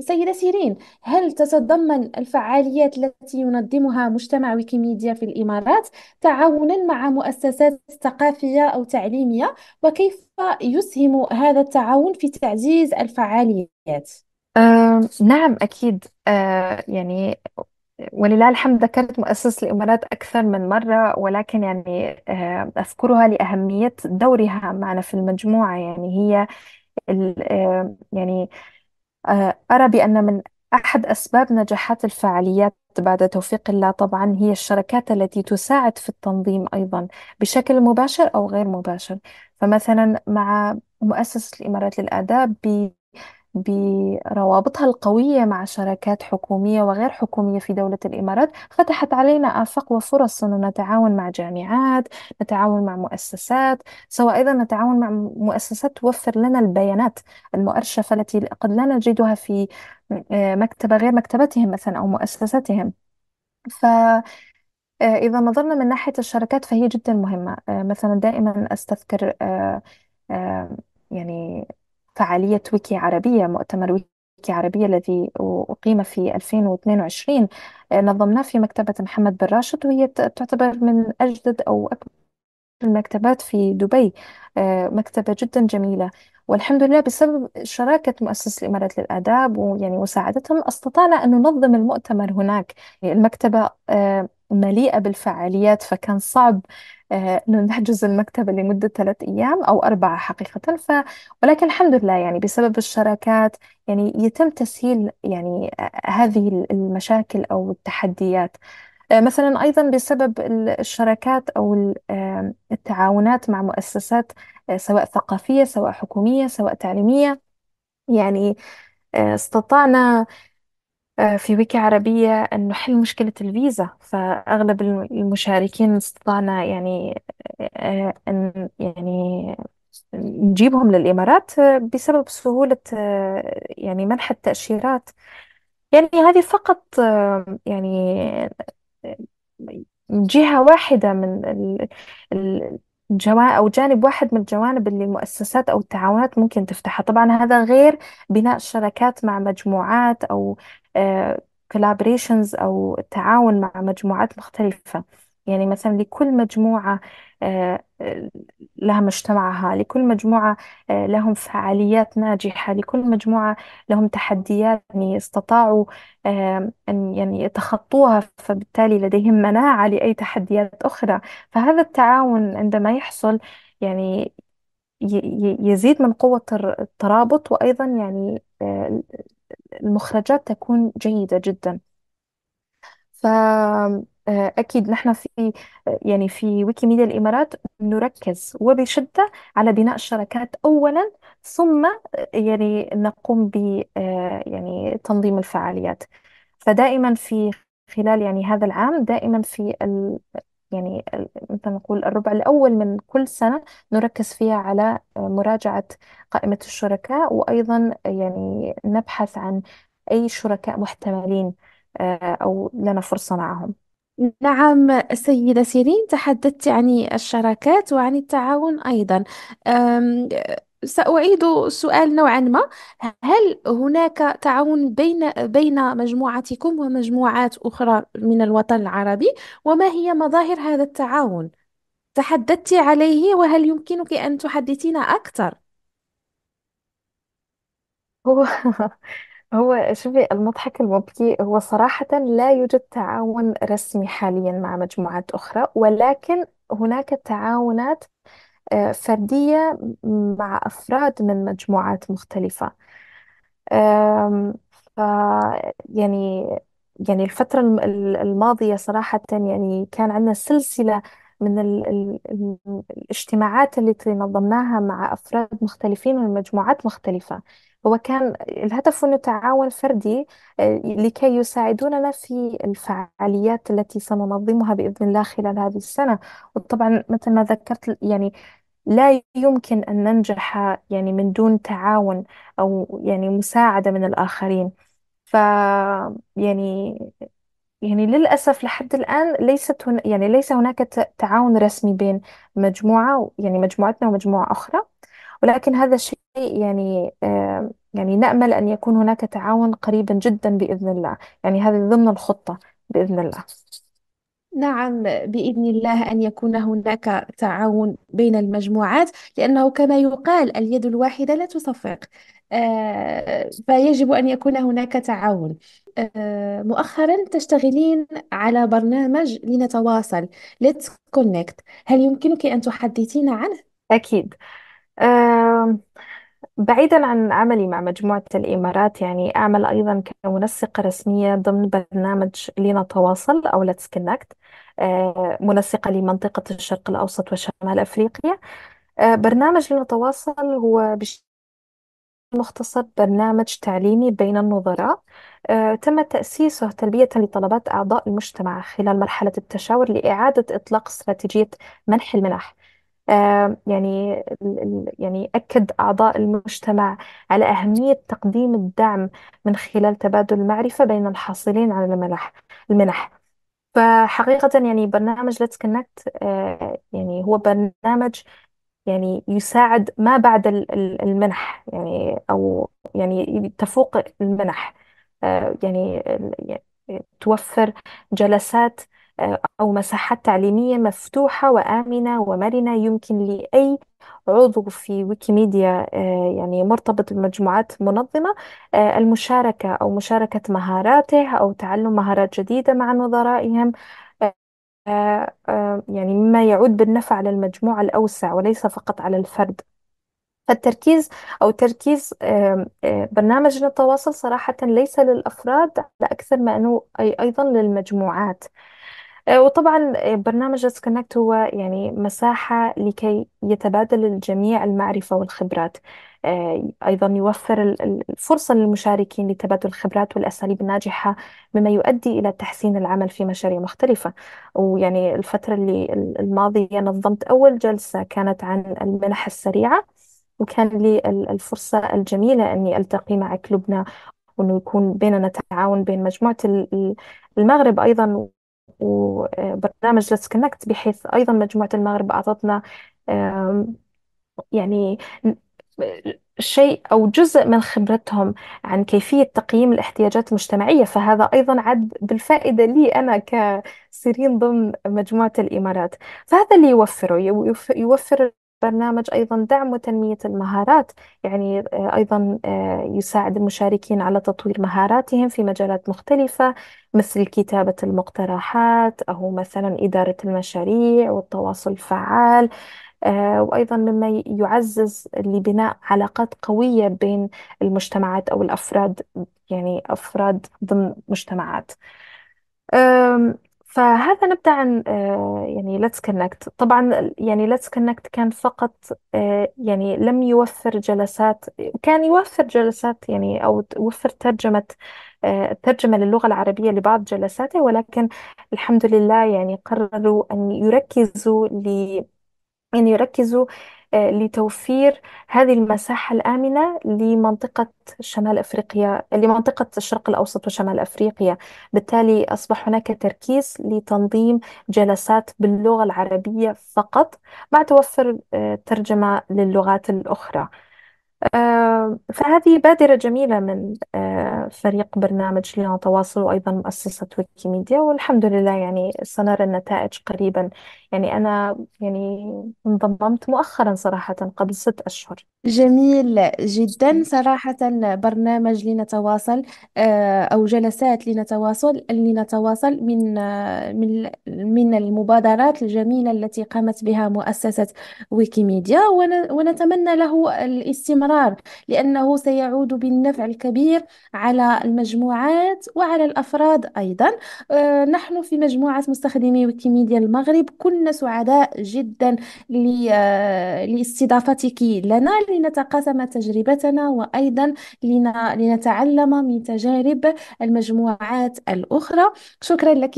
سيدة سيرين هل تتضمن الفعاليات التي ينظمها مجتمع ويكيميديا في الإمارات تعاونا مع مؤسسات ثقافية أو تعليمية وكيف يسهم هذا التعاون في تعزيز الفعاليات؟ آه، نعم أكيد آه، يعني ولله الحمد ذكرت مؤسسة الإمارات أكثر من مرة ولكن يعني آه، أذكرها لأهمية دورها معنا في المجموعة يعني هي ال- آه، يعني آه، أرى بأن من أحد أسباب نجاحات الفعاليات بعد توفيق الله طبعا هي الشركات التي تساعد في التنظيم أيضا بشكل مباشر أو غير مباشر فمثلا مع مؤسسة الإمارات للآداب بروابطها القوية مع شراكات حكومية وغير حكومية في دولة الإمارات فتحت علينا آفاق وفرص أنه نتعاون مع جامعات نتعاون مع مؤسسات سواء أيضا نتعاون مع مؤسسات توفر لنا البيانات المؤرشفة التي قد لا نجدها في آه، مكتبة غير مكتبتهم مثلا أو مؤسساتهم ف آه، إذا نظرنا من ناحية الشركات فهي جدا مهمة آه، مثلا دائما أستذكر يعني فعالية ويكي عربية مؤتمر ويكي عربية الذي أقيم في 2022 آه، نظمناه في مكتبة محمد بن راشد وهي تعتبر من أجدد أو أكبر المكتبات في دبي آه، مكتبة جدا جميلة والحمد لله بسبب شراكة مؤسسة الإمارات للآداب ويعني مساعدتهم استطعنا أن ننظم المؤتمر هناك المكتبة آه، مليئة بالفعاليات فكان صعب آه، إنه نحجز المكتبة لمدة ثلاث أيام أو أربعة حقيقة ف... ولكن الحمد لله يعني بسبب الشراكات يعني يتم تسهيل يعني آه، هذه المشاكل أو التحديات آه، مثلا أيضا بسبب الشراكات أو التعاونات مع مؤسسات سواء ثقافية سواء حكومية سواء تعليمية يعني استطعنا آه، في ويكي عربية أنه حل مشكلة الفيزا فأغلب المشاركين استطعنا يعني آه، أن يعني نجيبهم للإمارات آه، بسبب سهولة يعني منح التأشيرات يعني هذه فقط يعني جهة واحدة من الجوانب أو جانب واحد من الجوانب اللي المؤسسات أو التعاونات ممكن تفتحها طبعا هذا غير بناء شراكات مع مجموعات أو collaborations أو التعاون مع مجموعات مختلفة يعني مثلا لكل مجموعة آه، لها مجتمعها لكل مجموعة آه، لهم فعاليات ناجحة لكل مجموعة لهم تحديات يعني استطاعوا آه، أن يعني يتخطوها فبالتالي لديهم مناعة لأي تحديات أخرى فهذا التعاون عندما يحصل يعني يزيد من قوة الترابط وأيضا يعني المخرجات تكون جيدة جدا فأكيد آه، نحن في يعني في ويكيميديا الإمارات نركز وبشدة على بناء الشراكات أولا ثم يعني نقوم ب آه، يعني تنظيم الفعاليات فدائما في خلال يعني هذا العام دائما في يعني مثل مثلا نقول الربع الأول من كل سنة نركز فيها على آه، مراجعة قائمة الشركاء وأيضا يعني نبحث عن أي شركاء محتملين آه، أو لنا فرصة معهم نعم السيدة سيرين تحدثت عن الشراكات وعن التعاون أيضا سأعيد السؤال نوعا ما هل هناك تعاون بين بين مجموعتكم ومجموعات أخرى من الوطن العربي وما هي مظاهر هذا التعاون تحدثت عليه وهل يمكنك أن تحدثينا أكثر هو هو شوفي المضحك المبكي هو صراحة لا يوجد تعاون رسمي حاليا مع مجموعات أخرى ولكن هناك تعاونات آه، فردية مع أفراد من مجموعات مختلفة ف يعني يعني الفترة الماضية صراحة يعني كان عندنا سلسلة من ال ال ال- الاجتماعات التي نظمناها مع أفراد مختلفين من مجموعات مختلفة هو كان الهدف أنه تعاون فردي آه، لكي يساعدوننا في الفعاليات التي سننظمها بإذن الله خلال هذه السنة وطبعا مثل ما ذكرت يعني لا يمكن أن ننجح يعني من دون تعاون أو يعني مساعدة من الآخرين ف يعني يعني للأسف لحد الآن ليست هنا يعني ليس هناك تعاون رسمي بين مجموعة يعني مجموعتنا ومجموعة أخرى ولكن هذا الشيء يعني آه، يعني نأمل أن يكون هناك تعاون قريبا جدا بإذن الله يعني هذه ضمن الخطة بإذن الله نعم بإذن الله أن يكون هناك تعاون بين المجموعات لأنه كما يقال اليد الواحدة لا تصفق آه، فيجب أن يكون هناك تعاون آه، مؤخرا تشتغلين على برنامج لنتواصل Let's Connect هل يمكنك أن تحدثينا عنه؟ أكيد بعيدا عن عملي مع مجموعة الإمارات يعني أعمل أيضا كمنسقة رسمية ضمن برنامج لينا تواصل أو Let's Connect آه، منسقة لمنطقة الشرق الأوسط وشمال أفريقيا آه، برنامج لينا تواصل هو بش- مختصر برنامج تعليمي بين النظراء آه، تم تأسيسه تلبية لطلبات أعضاء المجتمع خلال مرحلة التشاور لإعادة إطلاق استراتيجية منح المنح آه، يعني يعني أكد أعضاء المجتمع على أهمية تقديم الدعم من خلال تبادل المعرفة بين الحاصلين على المنح المنح فحقيقة يعني برنامج Let's Connect آه، يعني هو برنامج يعني يساعد ما بعد المنح يعني أو يعني تفوق المنح آه، يعني, يعني توفر جلسات أو مساحات تعليمية مفتوحة وآمنة ومرنة يمكن لأي عضو في ويكيميديا آه، يعني مرتبط بمجموعات منظمة آه، المشاركة أو مشاركة مهاراته أو تعلم مهارات جديدة مع نظرائهم آه، يعني مما يعود بالنفع على المجموعة الأوسع وليس فقط على الفرد فالتركيز أو تركيز برنامج التواصل صراحة ليس للأفراد على أكثر ما أنه أي- أيضا للمجموعات آه، وطبعا آه، برنامج كونكت هو يعني مساحة لكي يتبادل الجميع المعرفة والخبرات آه، أيضا يوفر الفرصة للمشاركين لتبادل الخبرات والأساليب الناجحة مما يؤدي إلى تحسين العمل في مشاريع مختلفة ويعني الفترة اللي الماضية نظمت أول جلسة كانت عن المنح السريعة وكان لي الفرصة الجميلة أني ألتقي مع كلوبنا وأنه يكون بيننا تعاون بين مجموعة المغرب أيضا وبرنامج ليتس كونكت بحيث أيضا مجموعة المغرب أعطتنا يعني شيء أو جزء من خبرتهم عن كيفية تقييم الاحتياجات المجتمعية فهذا أيضا عد بالفائدة لي أنا كسيرين ضمن مجموعة الإمارات فهذا اللي يوفره يوفر برنامج أيضا دعم وتنمية المهارات يعني آه، أيضا آه، يساعد المشاركين على تطوير مهاراتهم في مجالات مختلفة مثل كتابة المقترحات أو مثلا إدارة المشاريع والتواصل الفعال آه، وأيضا مما يعزز لبناء علاقات قوية بين المجتمعات أو الأفراد يعني أفراد ضمن مجتمعات فهذا نبدأ عن آه، يعني Let's Connect طبعا يعني Let's Connect كان فقط آه، يعني لم يوفر جلسات كان يوفر جلسات يعني أو وفر ترجمة آه، ترجمة للغة العربية لبعض جلساته ولكن الحمد لله يعني قرروا أن يركزوا أن يعني يركزوا آه، لتوفير هذه المساحة الآمنة لمنطقة شمال أفريقيا لمنطقة الشرق الأوسط وشمال أفريقيا بالتالي أصبح هناك تركيز لتنظيم جلسات باللغة العربية فقط مع توفر آه، ترجمة للغات الأخرى فهذه بادرة جميلة من آه، فريق برنامج لنا تواصل وأيضا مؤسسة ويكيميديا والحمد لله يعني سنرى النتائج قريبا يعني أنا يعني انضممت مؤخرا صراحة قبل ست أشهر جميل جدا صراحة برنامج لنتواصل آه، أو جلسات لنتواصل لنتواصل من آه، من من المبادرات الجميلة التي قامت بها مؤسسة ويكيميديا ونتمنى له الاستمرار القرار لأنه سيعود بالنفع الكبير على المجموعات وعلى الأفراد أيضا آه، نحن في مجموعة مستخدمي ويكيميديا المغرب كنا سعداء جدا آه، لاستضافتك لنا لنتقاسم تجربتنا وأيضا لنتعلم من تجارب المجموعات الأخرى شكرا لك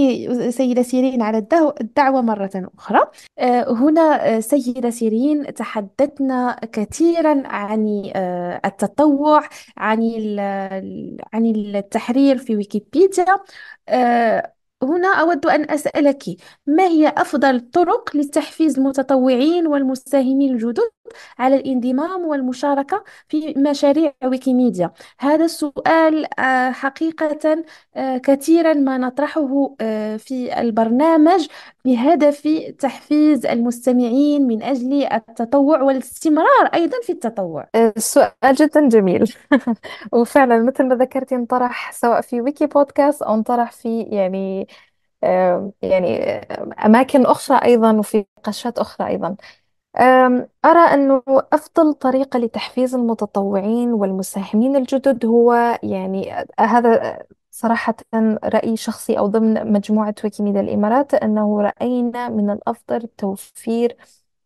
سيدة سيرين على الدعوة مرة أخرى آه، هنا سيدة سيرين تحدثنا كثيرا عن آه، التطوع عن عن التحرير في ويكيبيديا آه، هنا أود أن أسألك ما هي أفضل الطرق لتحفيز المتطوعين والمساهمين الجدد على الانضمام والمشاركة في مشاريع ويكيميديا؟ هذا السؤال آه، حقيقة آه، كثيرا ما نطرحه آه، في البرنامج بهدف تحفيز المستمعين من أجل التطوع والاستمرار أيضا في التطوع. السؤال جدا جميل وفعلا مثل ما ذكرتي انطرح سواء في ويكي بودكاست أو انطرح في يعني يعني أماكن أخرى أيضا وفي نقاشات أخرى أيضا أرى أنه أفضل طريقة لتحفيز المتطوعين والمساهمين الجدد هو يعني آه، هذا آه، صراحة رأيي شخصي أو ضمن مجموعة ويكيميديا الإمارات أنه رأينا من الأفضل توفير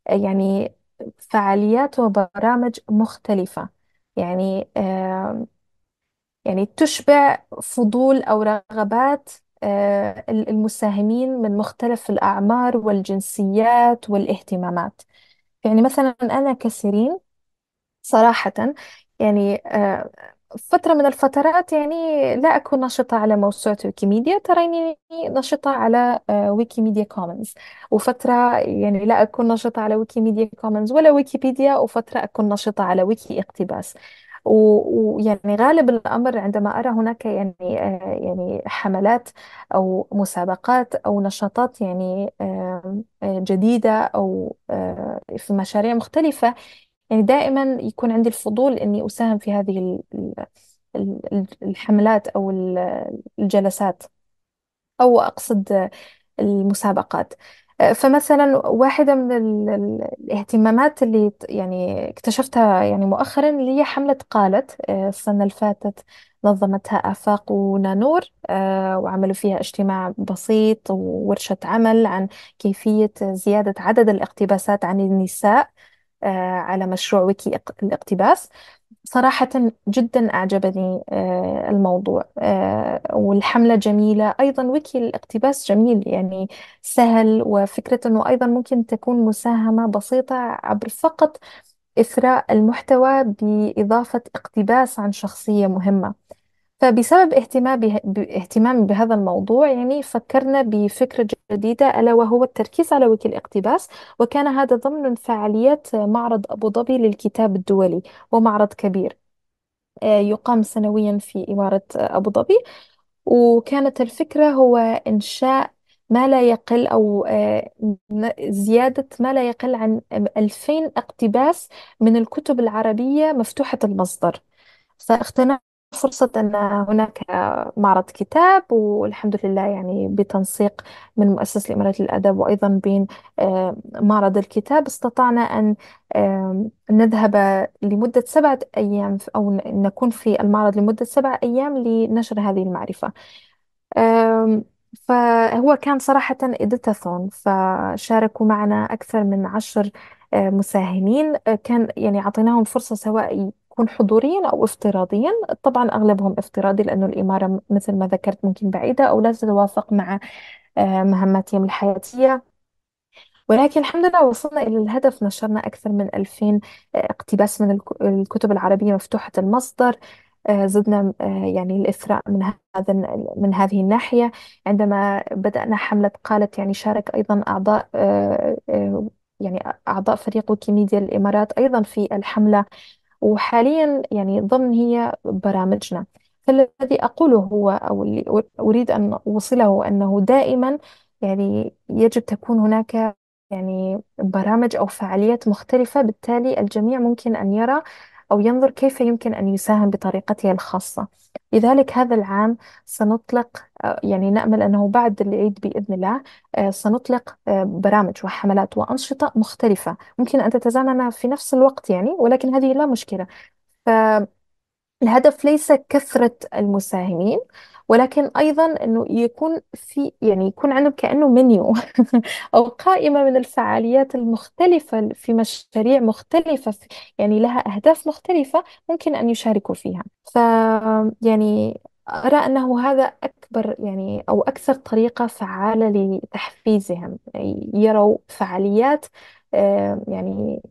آه، يعني فعاليات وبرامج مختلفة يعني يعني تشبع فضول أو رغبات آه، المساهمين من مختلف الأعمار والجنسيات والاهتمامات يعني مثلا أنا كسيرين صراحة يعني آه، فترة من الفترات يعني لا أكون نشطة على موسوعة ويكيميديا تريني نشطة على آه، ويكيميديا كومنز وفترة يعني لا أكون نشطة على ويكيميديا كومنز ولا ويكيبيديا وفترة أكون نشطة على ويكي اقتباس و- ويعني غالب الأمر عندما أرى هناك يعني آه، يعني حملات أو مسابقات أو نشاطات يعني آه، جديدة أو آه، في مشاريع مختلفة يعني دائما يكون عندي الفضول إني أساهم في هذه الحملات أو الجلسات أو أقصد المسابقات فمثلا واحدة من الاهتمامات اللي يعني اكتشفتها يعني مؤخرا اللي هي حملة قالت آه، السنة اللي فاتت نظمتها آفاق ونانور آه، وعملوا فيها اجتماع بسيط وورشة عمل عن كيفية زيادة عدد الاقتباسات عن النساء آه، على مشروع ويكي الاقتباس صراحة جدا أعجبني آه، الموضوع آه، والحملة جميلة أيضا ويكي الاقتباس جميل يعني سهل وفكرة أنه أيضا ممكن تكون مساهمة بسيطة عبر فقط إثراء المحتوى بإضافة اقتباس عن شخصية مهمة فبسبب اهتمامي بهذا الموضوع يعني فكرنا بفكرة جديدة ألا وهو التركيز على ويكي الاقتباس وكان هذا ضمن فعاليات معرض أبو ظبي للكتاب الدولي ومعرض كبير آه، يقام سنويا في إمارة أبو ظبي وكانت الفكرة هو إنشاء ما لا يقل أو آه، زيادة ما لا يقل عن 2000 اقتباس من الكتب العربية مفتوحة المصدر فاقتنعت فرصة أن هناك معرض كتاب والحمد لله يعني بتنسيق من مؤسسة الإمارات للأدب وأيضا بين آه، معرض الكتاب استطعنا أن نذهب لمدة سبعة أيام أو نكون في المعرض لمدة سبعة أيام لنشر هذه المعرفة فهو كان صراحة إيديتاثون فشاركوا معنا أكثر من عشر آه، مساهمين آه، كان يعني أعطيناهم فرصة سواء يكون حضوريا أو افتراضيا طبعا أغلبهم افتراضي لأنه الإمارة مثل ما ذكرت ممكن بعيدة أو لا تتوافق مع آه، مهماتهم الحياتية ولكن الحمد لله وصلنا إلى الهدف نشرنا أكثر من 2000 آه، اقتباس من الكتب العربية مفتوحة المصدر آه، زدنا يعني الإثراء من هذا من هذه الناحية عندما بدأنا حملة قالت يعني شارك أيضا أعضاء يعني أعضاء فريق ويكيميديا الإمارات أيضا في الحملة وحاليا يعني ضمن هي برامجنا فالذي أقوله هو أو اللي أريد أن أوصله أنه دائما يعني يجب تكون هناك يعني برامج أو فعاليات مختلفة بالتالي الجميع ممكن أن يرى أو ينظر كيف يمكن أن يساهم بطريقته الخاصة لذلك هذا العام سنطلق آه، يعني نأمل أنه بعد العيد بإذن الله آه، سنطلق آه، برامج وحملات وأنشطة مختلفة ممكن أن تتزامن في نفس الوقت يعني ولكن هذه لا مشكلة ف الهدف ليس كثرة المساهمين ولكن أيضا أنه يكون في يعني يكون عندهم كأنه منيو أو قائمة من الفعاليات المختلفة في مشاريع مختلفة في يعني لها أهداف مختلفة ممكن أن يشاركوا فيها ف يعني أرى أنه هذا أكبر يعني أو أكثر طريقة فعالة لتحفيزهم يعني يروا فعاليات آه، يعني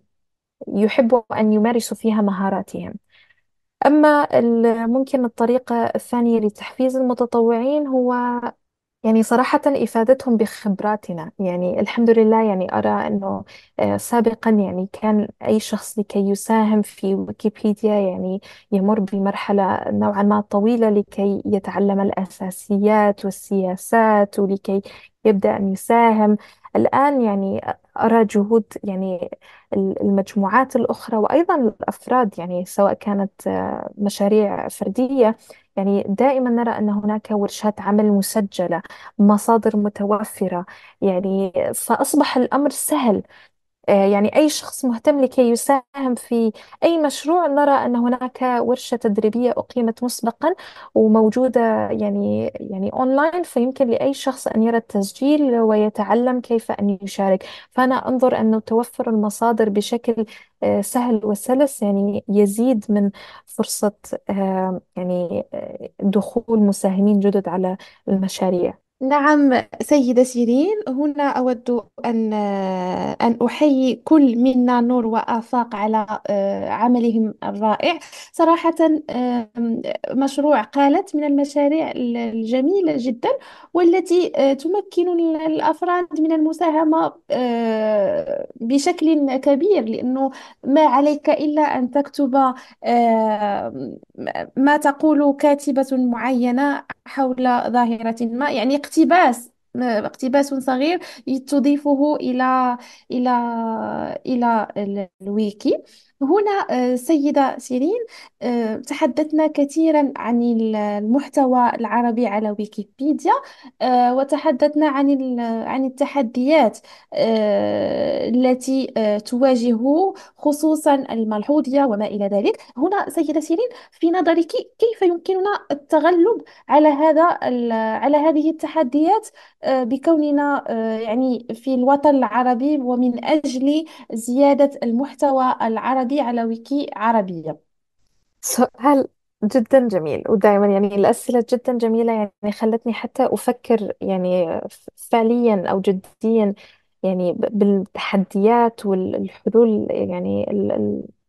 يحبوا أن يمارسوا فيها مهاراتهم أما ممكن الطريقة الثانية لتحفيز المتطوعين هو يعني صراحة إفادتهم بخبراتنا يعني الحمد لله يعني أرى أنه آه، سابقا يعني كان أي شخص لكي يساهم في ويكيبيديا يعني يمر بمرحلة نوعا ما طويلة لكي يتعلم الأساسيات والسياسات ولكي يبدأ أن يساهم الآن يعني أرى جهود يعني المجموعات الأخرى وأيضا الأفراد يعني سواء كانت آه، مشاريع فردية يعني دائما نرى أن هناك ورشات عمل مسجلة مصادر متوفرة يعني فأصبح الأمر سهل آه، يعني أي شخص مهتم لكي يساهم في أي مشروع نرى أن هناك ورشة تدريبية أقيمت مسبقا وموجودة يعني يعني أونلاين فيمكن لأي شخص أن يرى التسجيل ويتعلم كيف أن يشارك فأنا أنظر أن توفر المصادر بشكل آه، سهل وسلس يعني يزيد من فرصة آه، يعني دخول مساهمين جدد على المشاريع نعم سيدة شيرين هنا أود أن أن أحيي كل منا نور وآفاق على آه، عملهم الرائع صراحة مشروع قالت من المشاريع الجميلة جدا والتي آه، تمكن الأفراد من المساهمة آه، بشكل كبير لأنه ما عليك إلا أن تكتب ما تقول كاتبة معينة حول ظاهرة ما يعني اقتباس اقتباس صغير تضيفه إلى إلى إلى الويكي هنا آه، سيدة سيرين آه، تحدثنا كثيرا عن المحتوى العربي على ويكيبيديا آه، وتحدثنا عن عن التحديات التي تواجهه خصوصا الملحوظية وما إلى ذلك هنا سيدة سيرين في نظرك كيف يمكننا التغلب على هذا على هذه التحديات آه، بكوننا آه، يعني في الوطن العربي ومن أجل زيادة المحتوى العربي على ويكي عربية سؤال جدا جميل ودائما يعني الأسئلة جدا جميلة يعني خلتني حتى أفكر يعني فعليا أو جديا يعني بالتحديات والحلول يعني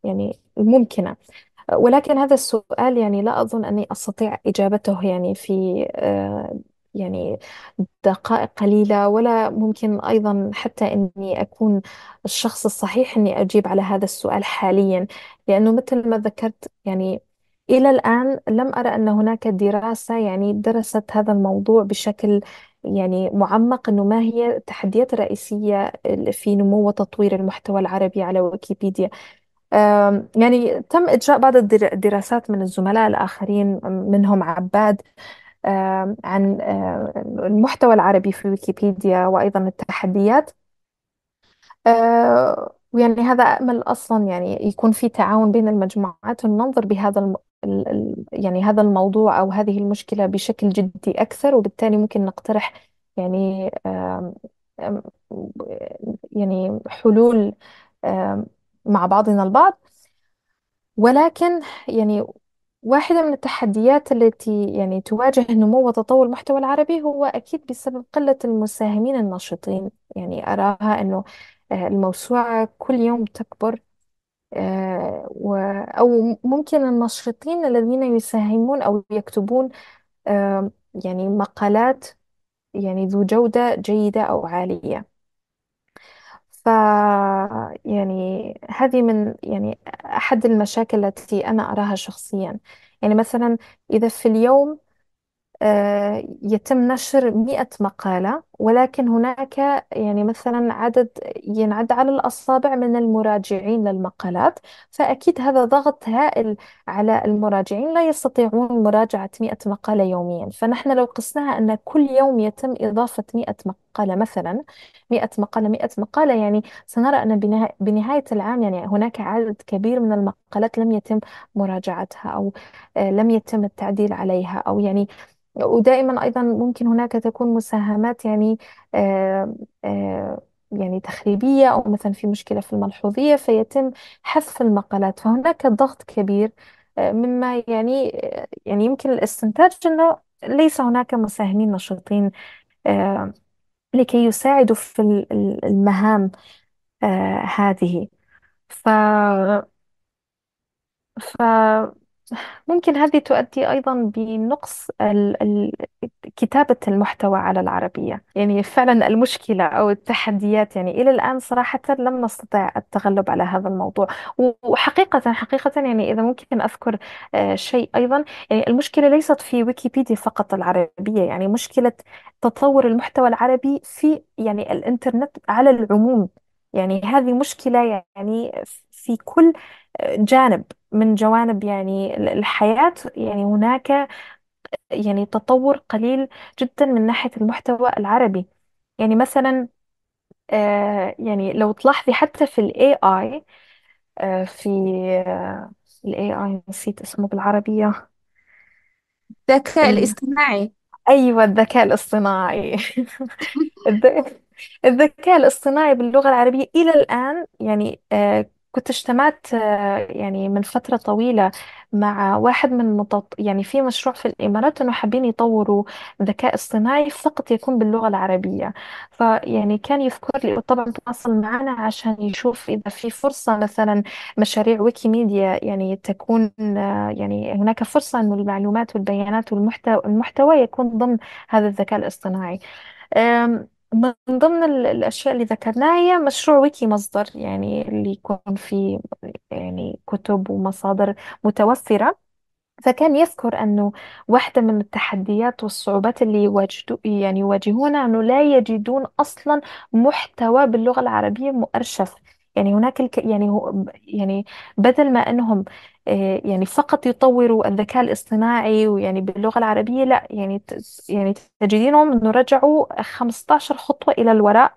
يعني الممكنة ولكن هذا السؤال يعني لا أظن أني أستطيع إجابته يعني في آه، يعني دقائق قليلة ولا ممكن أيضا حتى أني أكون الشخص الصحيح أني أجيب على هذا السؤال حاليا لأنه مثل ما ذكرت يعني إلى الآن لم أرى أن هناك دراسة يعني درست هذا الموضوع بشكل يعني معمق أنه ما هي التحديات الرئيسية في نمو وتطوير المحتوى العربي على ويكيبيديا يعني تم إجراء بعض الدراسات من الزملاء الآخرين منهم عباد عن المحتوى العربي في ويكيبيديا وأيضا التحديات ويعني آه، هذا أمل أصلا يعني يكون في تعاون بين المجموعات وننظر بهذا الم... يعني هذا الموضوع أو هذه المشكلة بشكل جدي أكثر وبالتالي ممكن نقترح يعني يعني حلول مع بعضنا البعض ولكن يعني واحدة من التحديات التي يعني تواجه نمو وتطور المحتوى العربي هو أكيد بسبب قلة المساهمين النشطين يعني أراها أنه آه، الموسوعة كل يوم تكبر آه، أو ممكن النشطين الذين يساهمون أو يكتبون يعني مقالات يعني ذو جودة جيدة أو عالية ف يعني هذه من يعني أحد المشاكل التي أنا أراها شخصيا يعني مثلا إذا في اليوم يتم نشر مئة مقالة ولكن هناك يعني مثلا عدد ينعد على الأصابع من المراجعين للمقالات فأكيد هذا ضغط هائل على المراجعين لا يستطيعون مراجعة مئة مقالة يوميا فنحن لو قسناها أن كل يوم يتم إضافة مئة مقالة مثلا مئة مقالة مئة مقالة يعني سنرى أن بنهاية العام يعني هناك عدد كبير من المقالات لم يتم مراجعتها أو آه، لم يتم التعديل عليها أو يعني ودائما أيضا ممكن هناك تكون مساهمات يعني آه، آه، يعني تخريبية أو مثلا في مشكلة في الملحوظية فيتم حذف المقالات فهناك ضغط كبير آه، مما يعني آه، يعني يمكن الاستنتاج أنه ليس هناك مساهمين نشيطين آه، لكي يساعدوا في المهام آه، هذه ف ف ممكن هذه تؤدي أيضا بنقص ال- ال- كتابة المحتوى على العربية يعني فعلا المشكلة أو التحديات يعني إلى الآن صراحة لم نستطع التغلب على هذا الموضوع وحقيقة حقيقة يعني إذا ممكن أذكر آه، شيء أيضا يعني المشكلة ليست في ويكيبيديا فقط العربية يعني مشكلة تطور المحتوى العربي في يعني الإنترنت على العموم يعني هذه مشكلة يعني في كل جانب من جوانب يعني الحياة يعني هناك يعني تطور قليل جدا من ناحية المحتوى العربي يعني مثلا آه يعني لو تلاحظي حتى في الـ AI آه في آه ال AI نسيت اسمه بالعربية الذكاء ال... الاصطناعي أيوة الذكاء الاصطناعي الذكاء الاصطناعي باللغة العربية إلى الآن يعني آه، كنت اجتمعت آه، يعني من فترة طويلة مع واحد من مطط... يعني في مشروع في الإمارات إنه حابين يطوروا ذكاء اصطناعي فقط يكون باللغة العربية فيعني كان يذكر لي وطبعا تواصل معنا عشان يشوف إذا في فرصة مثلا مشاريع ويكيميديا يعني تكون آه، يعني هناك فرصة إنه المعلومات والبيانات والمحتوى المحتوى يكون ضمن هذا الذكاء الاصطناعي من ضمن الأشياء اللي ذكرناها هي مشروع ويكي مصدر يعني اللي يكون فيه يعني كتب ومصادر متوفرة فكان يذكر أنه واحدة من التحديات والصعوبات اللي يواجهو يعني يواجهونها أنه لا يجدون أصلا محتوى باللغة العربية مؤرشف يعني هناك الك... يعني هو... يعني بدل ما أنهم آه، يعني فقط يطوروا الذكاء الاصطناعي ويعني باللغة العربية لا يعني يعني تجدينهم انه رجعوا 15 خطوة إلى الوراء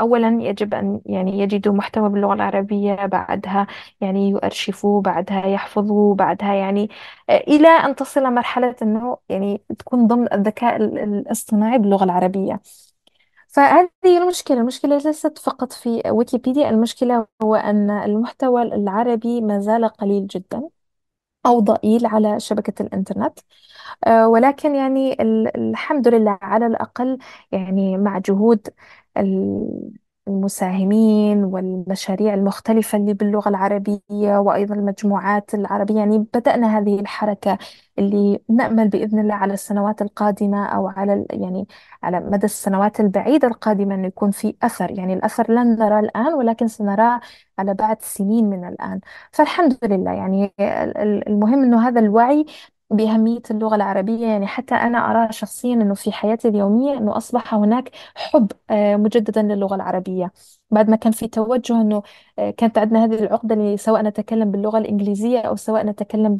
أولا يجب أن يعني يجدوا محتوى باللغة العربية بعدها يعني يؤرشفوا بعدها يحفظوا بعدها يعني آه، إلى أن تصل مرحلة أنه يعني تكون ضمن الذكاء الاصطناعي باللغة العربية فهذه هي المشكلة المشكلة ليست فقط في ويكيبيديا المشكلة هو أن المحتوى العربي ما زال قليل جدا أو ضئيل على شبكة الإنترنت آه، ولكن يعني الحمد لله على الأقل يعني مع جهود المساهمين والمشاريع المختلفة اللي باللغة العربية وأيضا المجموعات العربية يعني بدأنا هذه الحركة اللي نأمل بإذن الله على السنوات القادمة أو على يعني على مدى السنوات البعيدة القادمة أنه يكون في أثر يعني الأثر لن نراه الآن ولكن سنراه على بعد سنين من الآن فالحمد لله يعني المهم أنه هذا الوعي بأهمية اللغة العربية يعني حتى أنا أرى شخصيا أنه في حياتي اليومية أنه أصبح هناك حب آه، مجددا للغة العربية بعد ما كان في توجه أنه آه، كانت عندنا هذه العقدة اللي سواء نتكلم باللغة الإنجليزية أو سواء نتكلم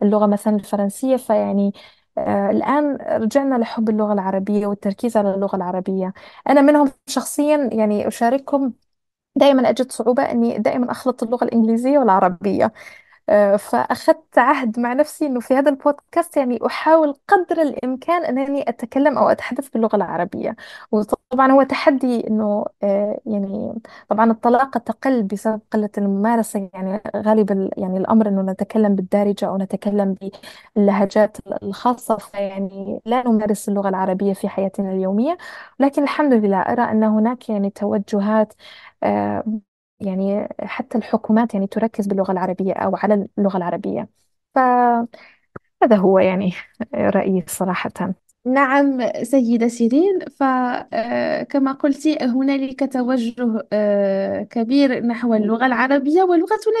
باللغة مثلا الفرنسية فيعني آه، الآن رجعنا لحب اللغة العربية والتركيز على اللغة العربية أنا منهم شخصيا يعني أشارككم دائما أجد صعوبة أني دائما أخلط اللغة الإنجليزية والعربية آه، فأخذت عهد مع نفسي أنه في هذا البودكاست يعني أحاول قدر الإمكان أنني أتكلم أو أتحدث باللغة العربية وطبعا هو تحدي أنه آه، يعني طبعا الطلاقة تقل بسبب قلة الممارسة يعني غالبا يعني الأمر أنه نتكلم بالدارجة أو نتكلم باللهجات الخاصة فيعني لا نمارس اللغة العربية في حياتنا اليومية لكن الحمد لله أرى أن هناك يعني توجهات آه، يعني حتى الحكومات يعني تركز باللغة العربية أو على اللغة العربية فهذا هو يعني رأيي صراحة نعم سيدة شيرين فكما آه، قلت هنالك توجه آه، كبير نحو اللغة العربية ولغتنا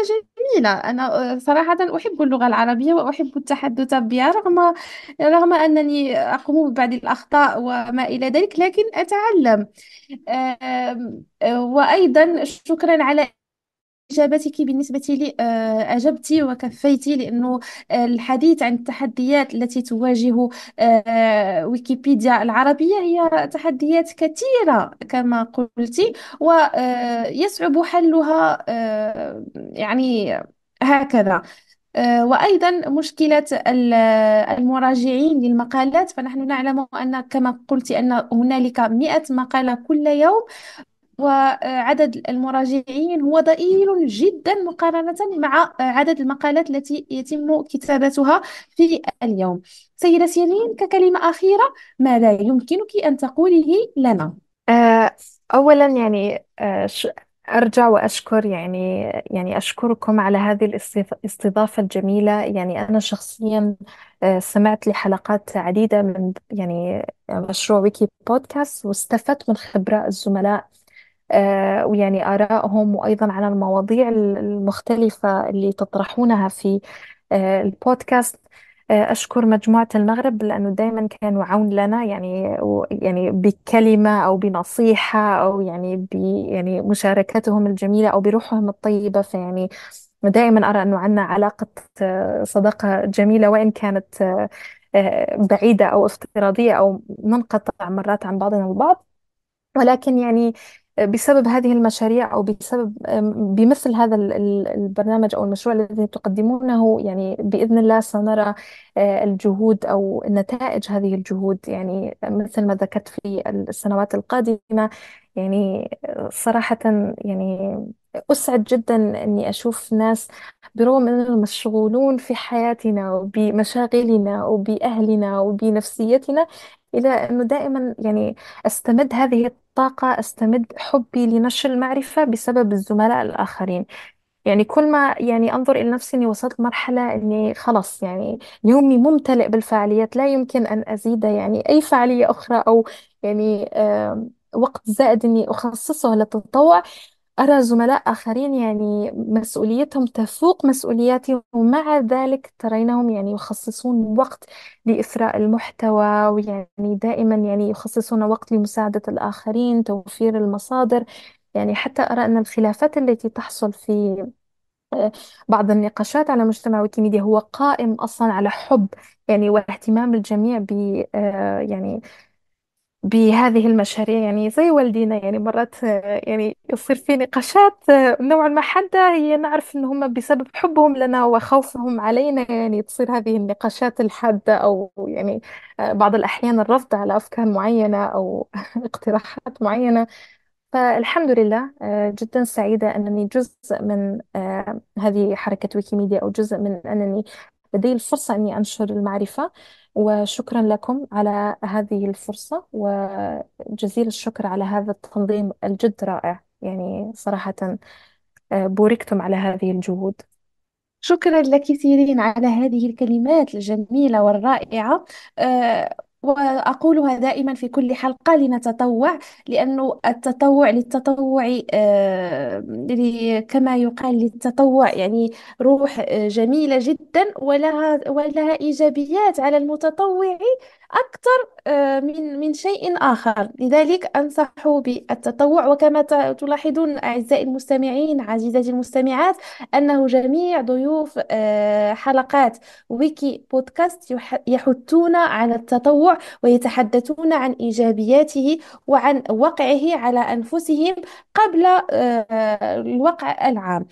جميلة أنا آه، صراحة أحب اللغة العربية وأحب التحدث بها رغم رغم أنني أقوم ببعض الأخطاء وما إلى ذلك لكن أتعلم وأيضا شكرا على إجابتك بالنسبة لي آه، أجبتي وكفيتي لأنه آه، الحديث عن التحديات التي تواجه آه، ويكيبيديا العربية هي تحديات كثيرة كما قلت ويصعب حلها يعني هكذا وأيضا مشكلة المراجعين للمقالات فنحن نعلم أن كما قلت أن هنالك 100 مقالة كل يوم وعدد المراجعين هو ضئيل جدا مقارنة مع عدد المقالات التي يتم كتابتها في اليوم سيدة سيرين ككلمة أخيرة ما لا يمكنك أن تقوليه لنا آه، أولا يعني آه، أرجع وأشكر يعني يعني أشكركم على هذه الاستضافة الجميلة يعني أنا شخصيا آه، سمعت لحلقات عديدة من يعني مشروع ويكي بودكاست واستفدت من خبرة الزملاء آه، ويعني آرائهم وأيضا على المواضيع المختلفة اللي تطرحونها في آه، البودكاست آه، أشكر مجموعة المغرب لأنه دائما كانوا عون لنا يعني يعني بكلمة أو بنصيحة أو يعني ب يعني مشاركتهم الجميلة أو بروحهم الطيبة فيعني دائما أرى أنه عندنا علاقة صداقة جميلة وإن كانت بعيدة أو افتراضية أو منقطع مرات عن بعضنا البعض ولكن يعني بسبب هذه المشاريع أو بسبب بمثل هذا البرنامج أو المشروع الذي تقدمونه يعني بإذن الله سنرى آه، الجهود أو نتائج هذه الجهود يعني مثل ما ذكرت في السنوات القادمة يعني آه، صراحة يعني أسعد جدا أني أشوف ناس برغم أننا مشغولون في حياتنا وبمشاغلنا وبأهلنا وبنفسيتنا إلى أنه دائما يعني أستمد هذه طاقة أستمد حبي لنشر المعرفة بسبب الزملاء الآخرين يعني كل ما يعني أنظر إلى نفسي أني وصلت مرحلة أني خلاص يعني يومي ممتلئ بالفعاليات لا يمكن أن أزيد يعني أي فعالية أخرى أو يعني وقت زائد أني أخصصه للتطوع أرى زملاء آخرين يعني مسؤوليتهم تفوق مسؤولياتي ومع ذلك ترينهم يعني يخصصون وقت لإثراء المحتوى ويعني دائما يعني يخصصون وقت لمساعدة الآخرين توفير المصادر يعني حتى أرى أن الخلافات التي تحصل في آه، بعض النقاشات على مجتمع ويكيميديا هو قائم أصلا على حب يعني واهتمام الجميع ب آه، يعني بهذه المشاريع يعني زي والدينا يعني مرات آه، يعني يصير في نقاشات آه، نوعا ما حادة هي نعرف إن هم بسبب حبهم لنا وخوفهم علينا يعني تصير هذه النقاشات الحادة أو يعني آه، بعض الأحيان الرفض على أفكار معينة أو اقتراحات معينة فالحمد لله جدا سعيدة أنني جزء من هذه حركة ويكيميديا أو جزء من أنني لدي الفرصة أني أنشر المعرفة وشكرا لكم على هذه الفرصة وجزيل الشكر على هذا التنظيم الجد رائع يعني صراحة آه، بوركتم على هذه الجهود شكرا لك سيرين على هذه الكلمات الجميلة والرائعة آه، وأقولها دائما في كل حلقة لنتطوع لأن التطوع للتطوع آه، يعني كما يقال للتطوع يعني روح آه، جميلة جدا ولها ولها إيجابيات على المتطوع أكثر آه، من من شيء آخر لذلك أنصح بالتطوع وكما تلاحظون أعزائي المستمعين عزيزاتي المستمعات أنه جميع ضيوف آه، حلقات ويكي بودكاست يحثون على التطوع ويتحدثون عن إيجابياته وعن وقعه على أنفسهم قبل آه، الوقع العام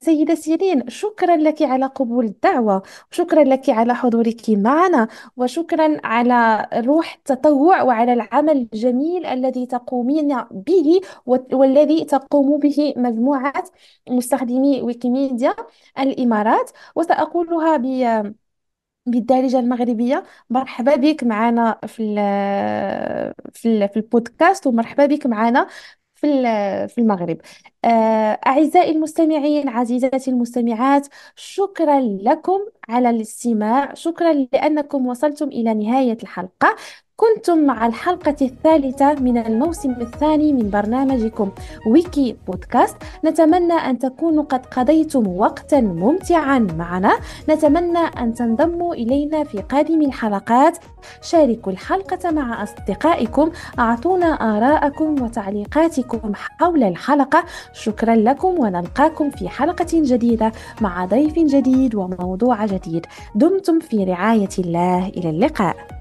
سيدة سيرين شكرا لك على قبول الدعوة شكرا لك على حضورك معنا وشكرا شكرا على روح التطوع وعلى العمل الجميل الذي تقومين به والذي تقوم به مجموعة مستخدمي ويكيميديا الإمارات وسأقولها ب بالدارجة المغربية مرحبا بك معنا في في في البودكاست ومرحبا بك معنا في ال- في المغرب آه، أعزائي المستمعين عزيزاتي المستمعات شكرا لكم على الاستماع شكرا لأنكم وصلتم إلى نهاية الحلقة كنتم مع الحلقة الثالثة من الموسم الثاني من برنامجكم ويكي بودكاست نتمنى أن تكونوا قد قضيتم وقتا ممتعا معنا نتمنى أن تنضموا إلينا في قادم الحلقات شاركوا الحلقة مع أصدقائكم أعطونا آراءكم وتعليقاتكم حول الحلقة شكرا لكم ونلقاكم في حلقة جديدة مع ضيف جديد وموضوع جديد دمتم في رعاية الله إلى اللقاء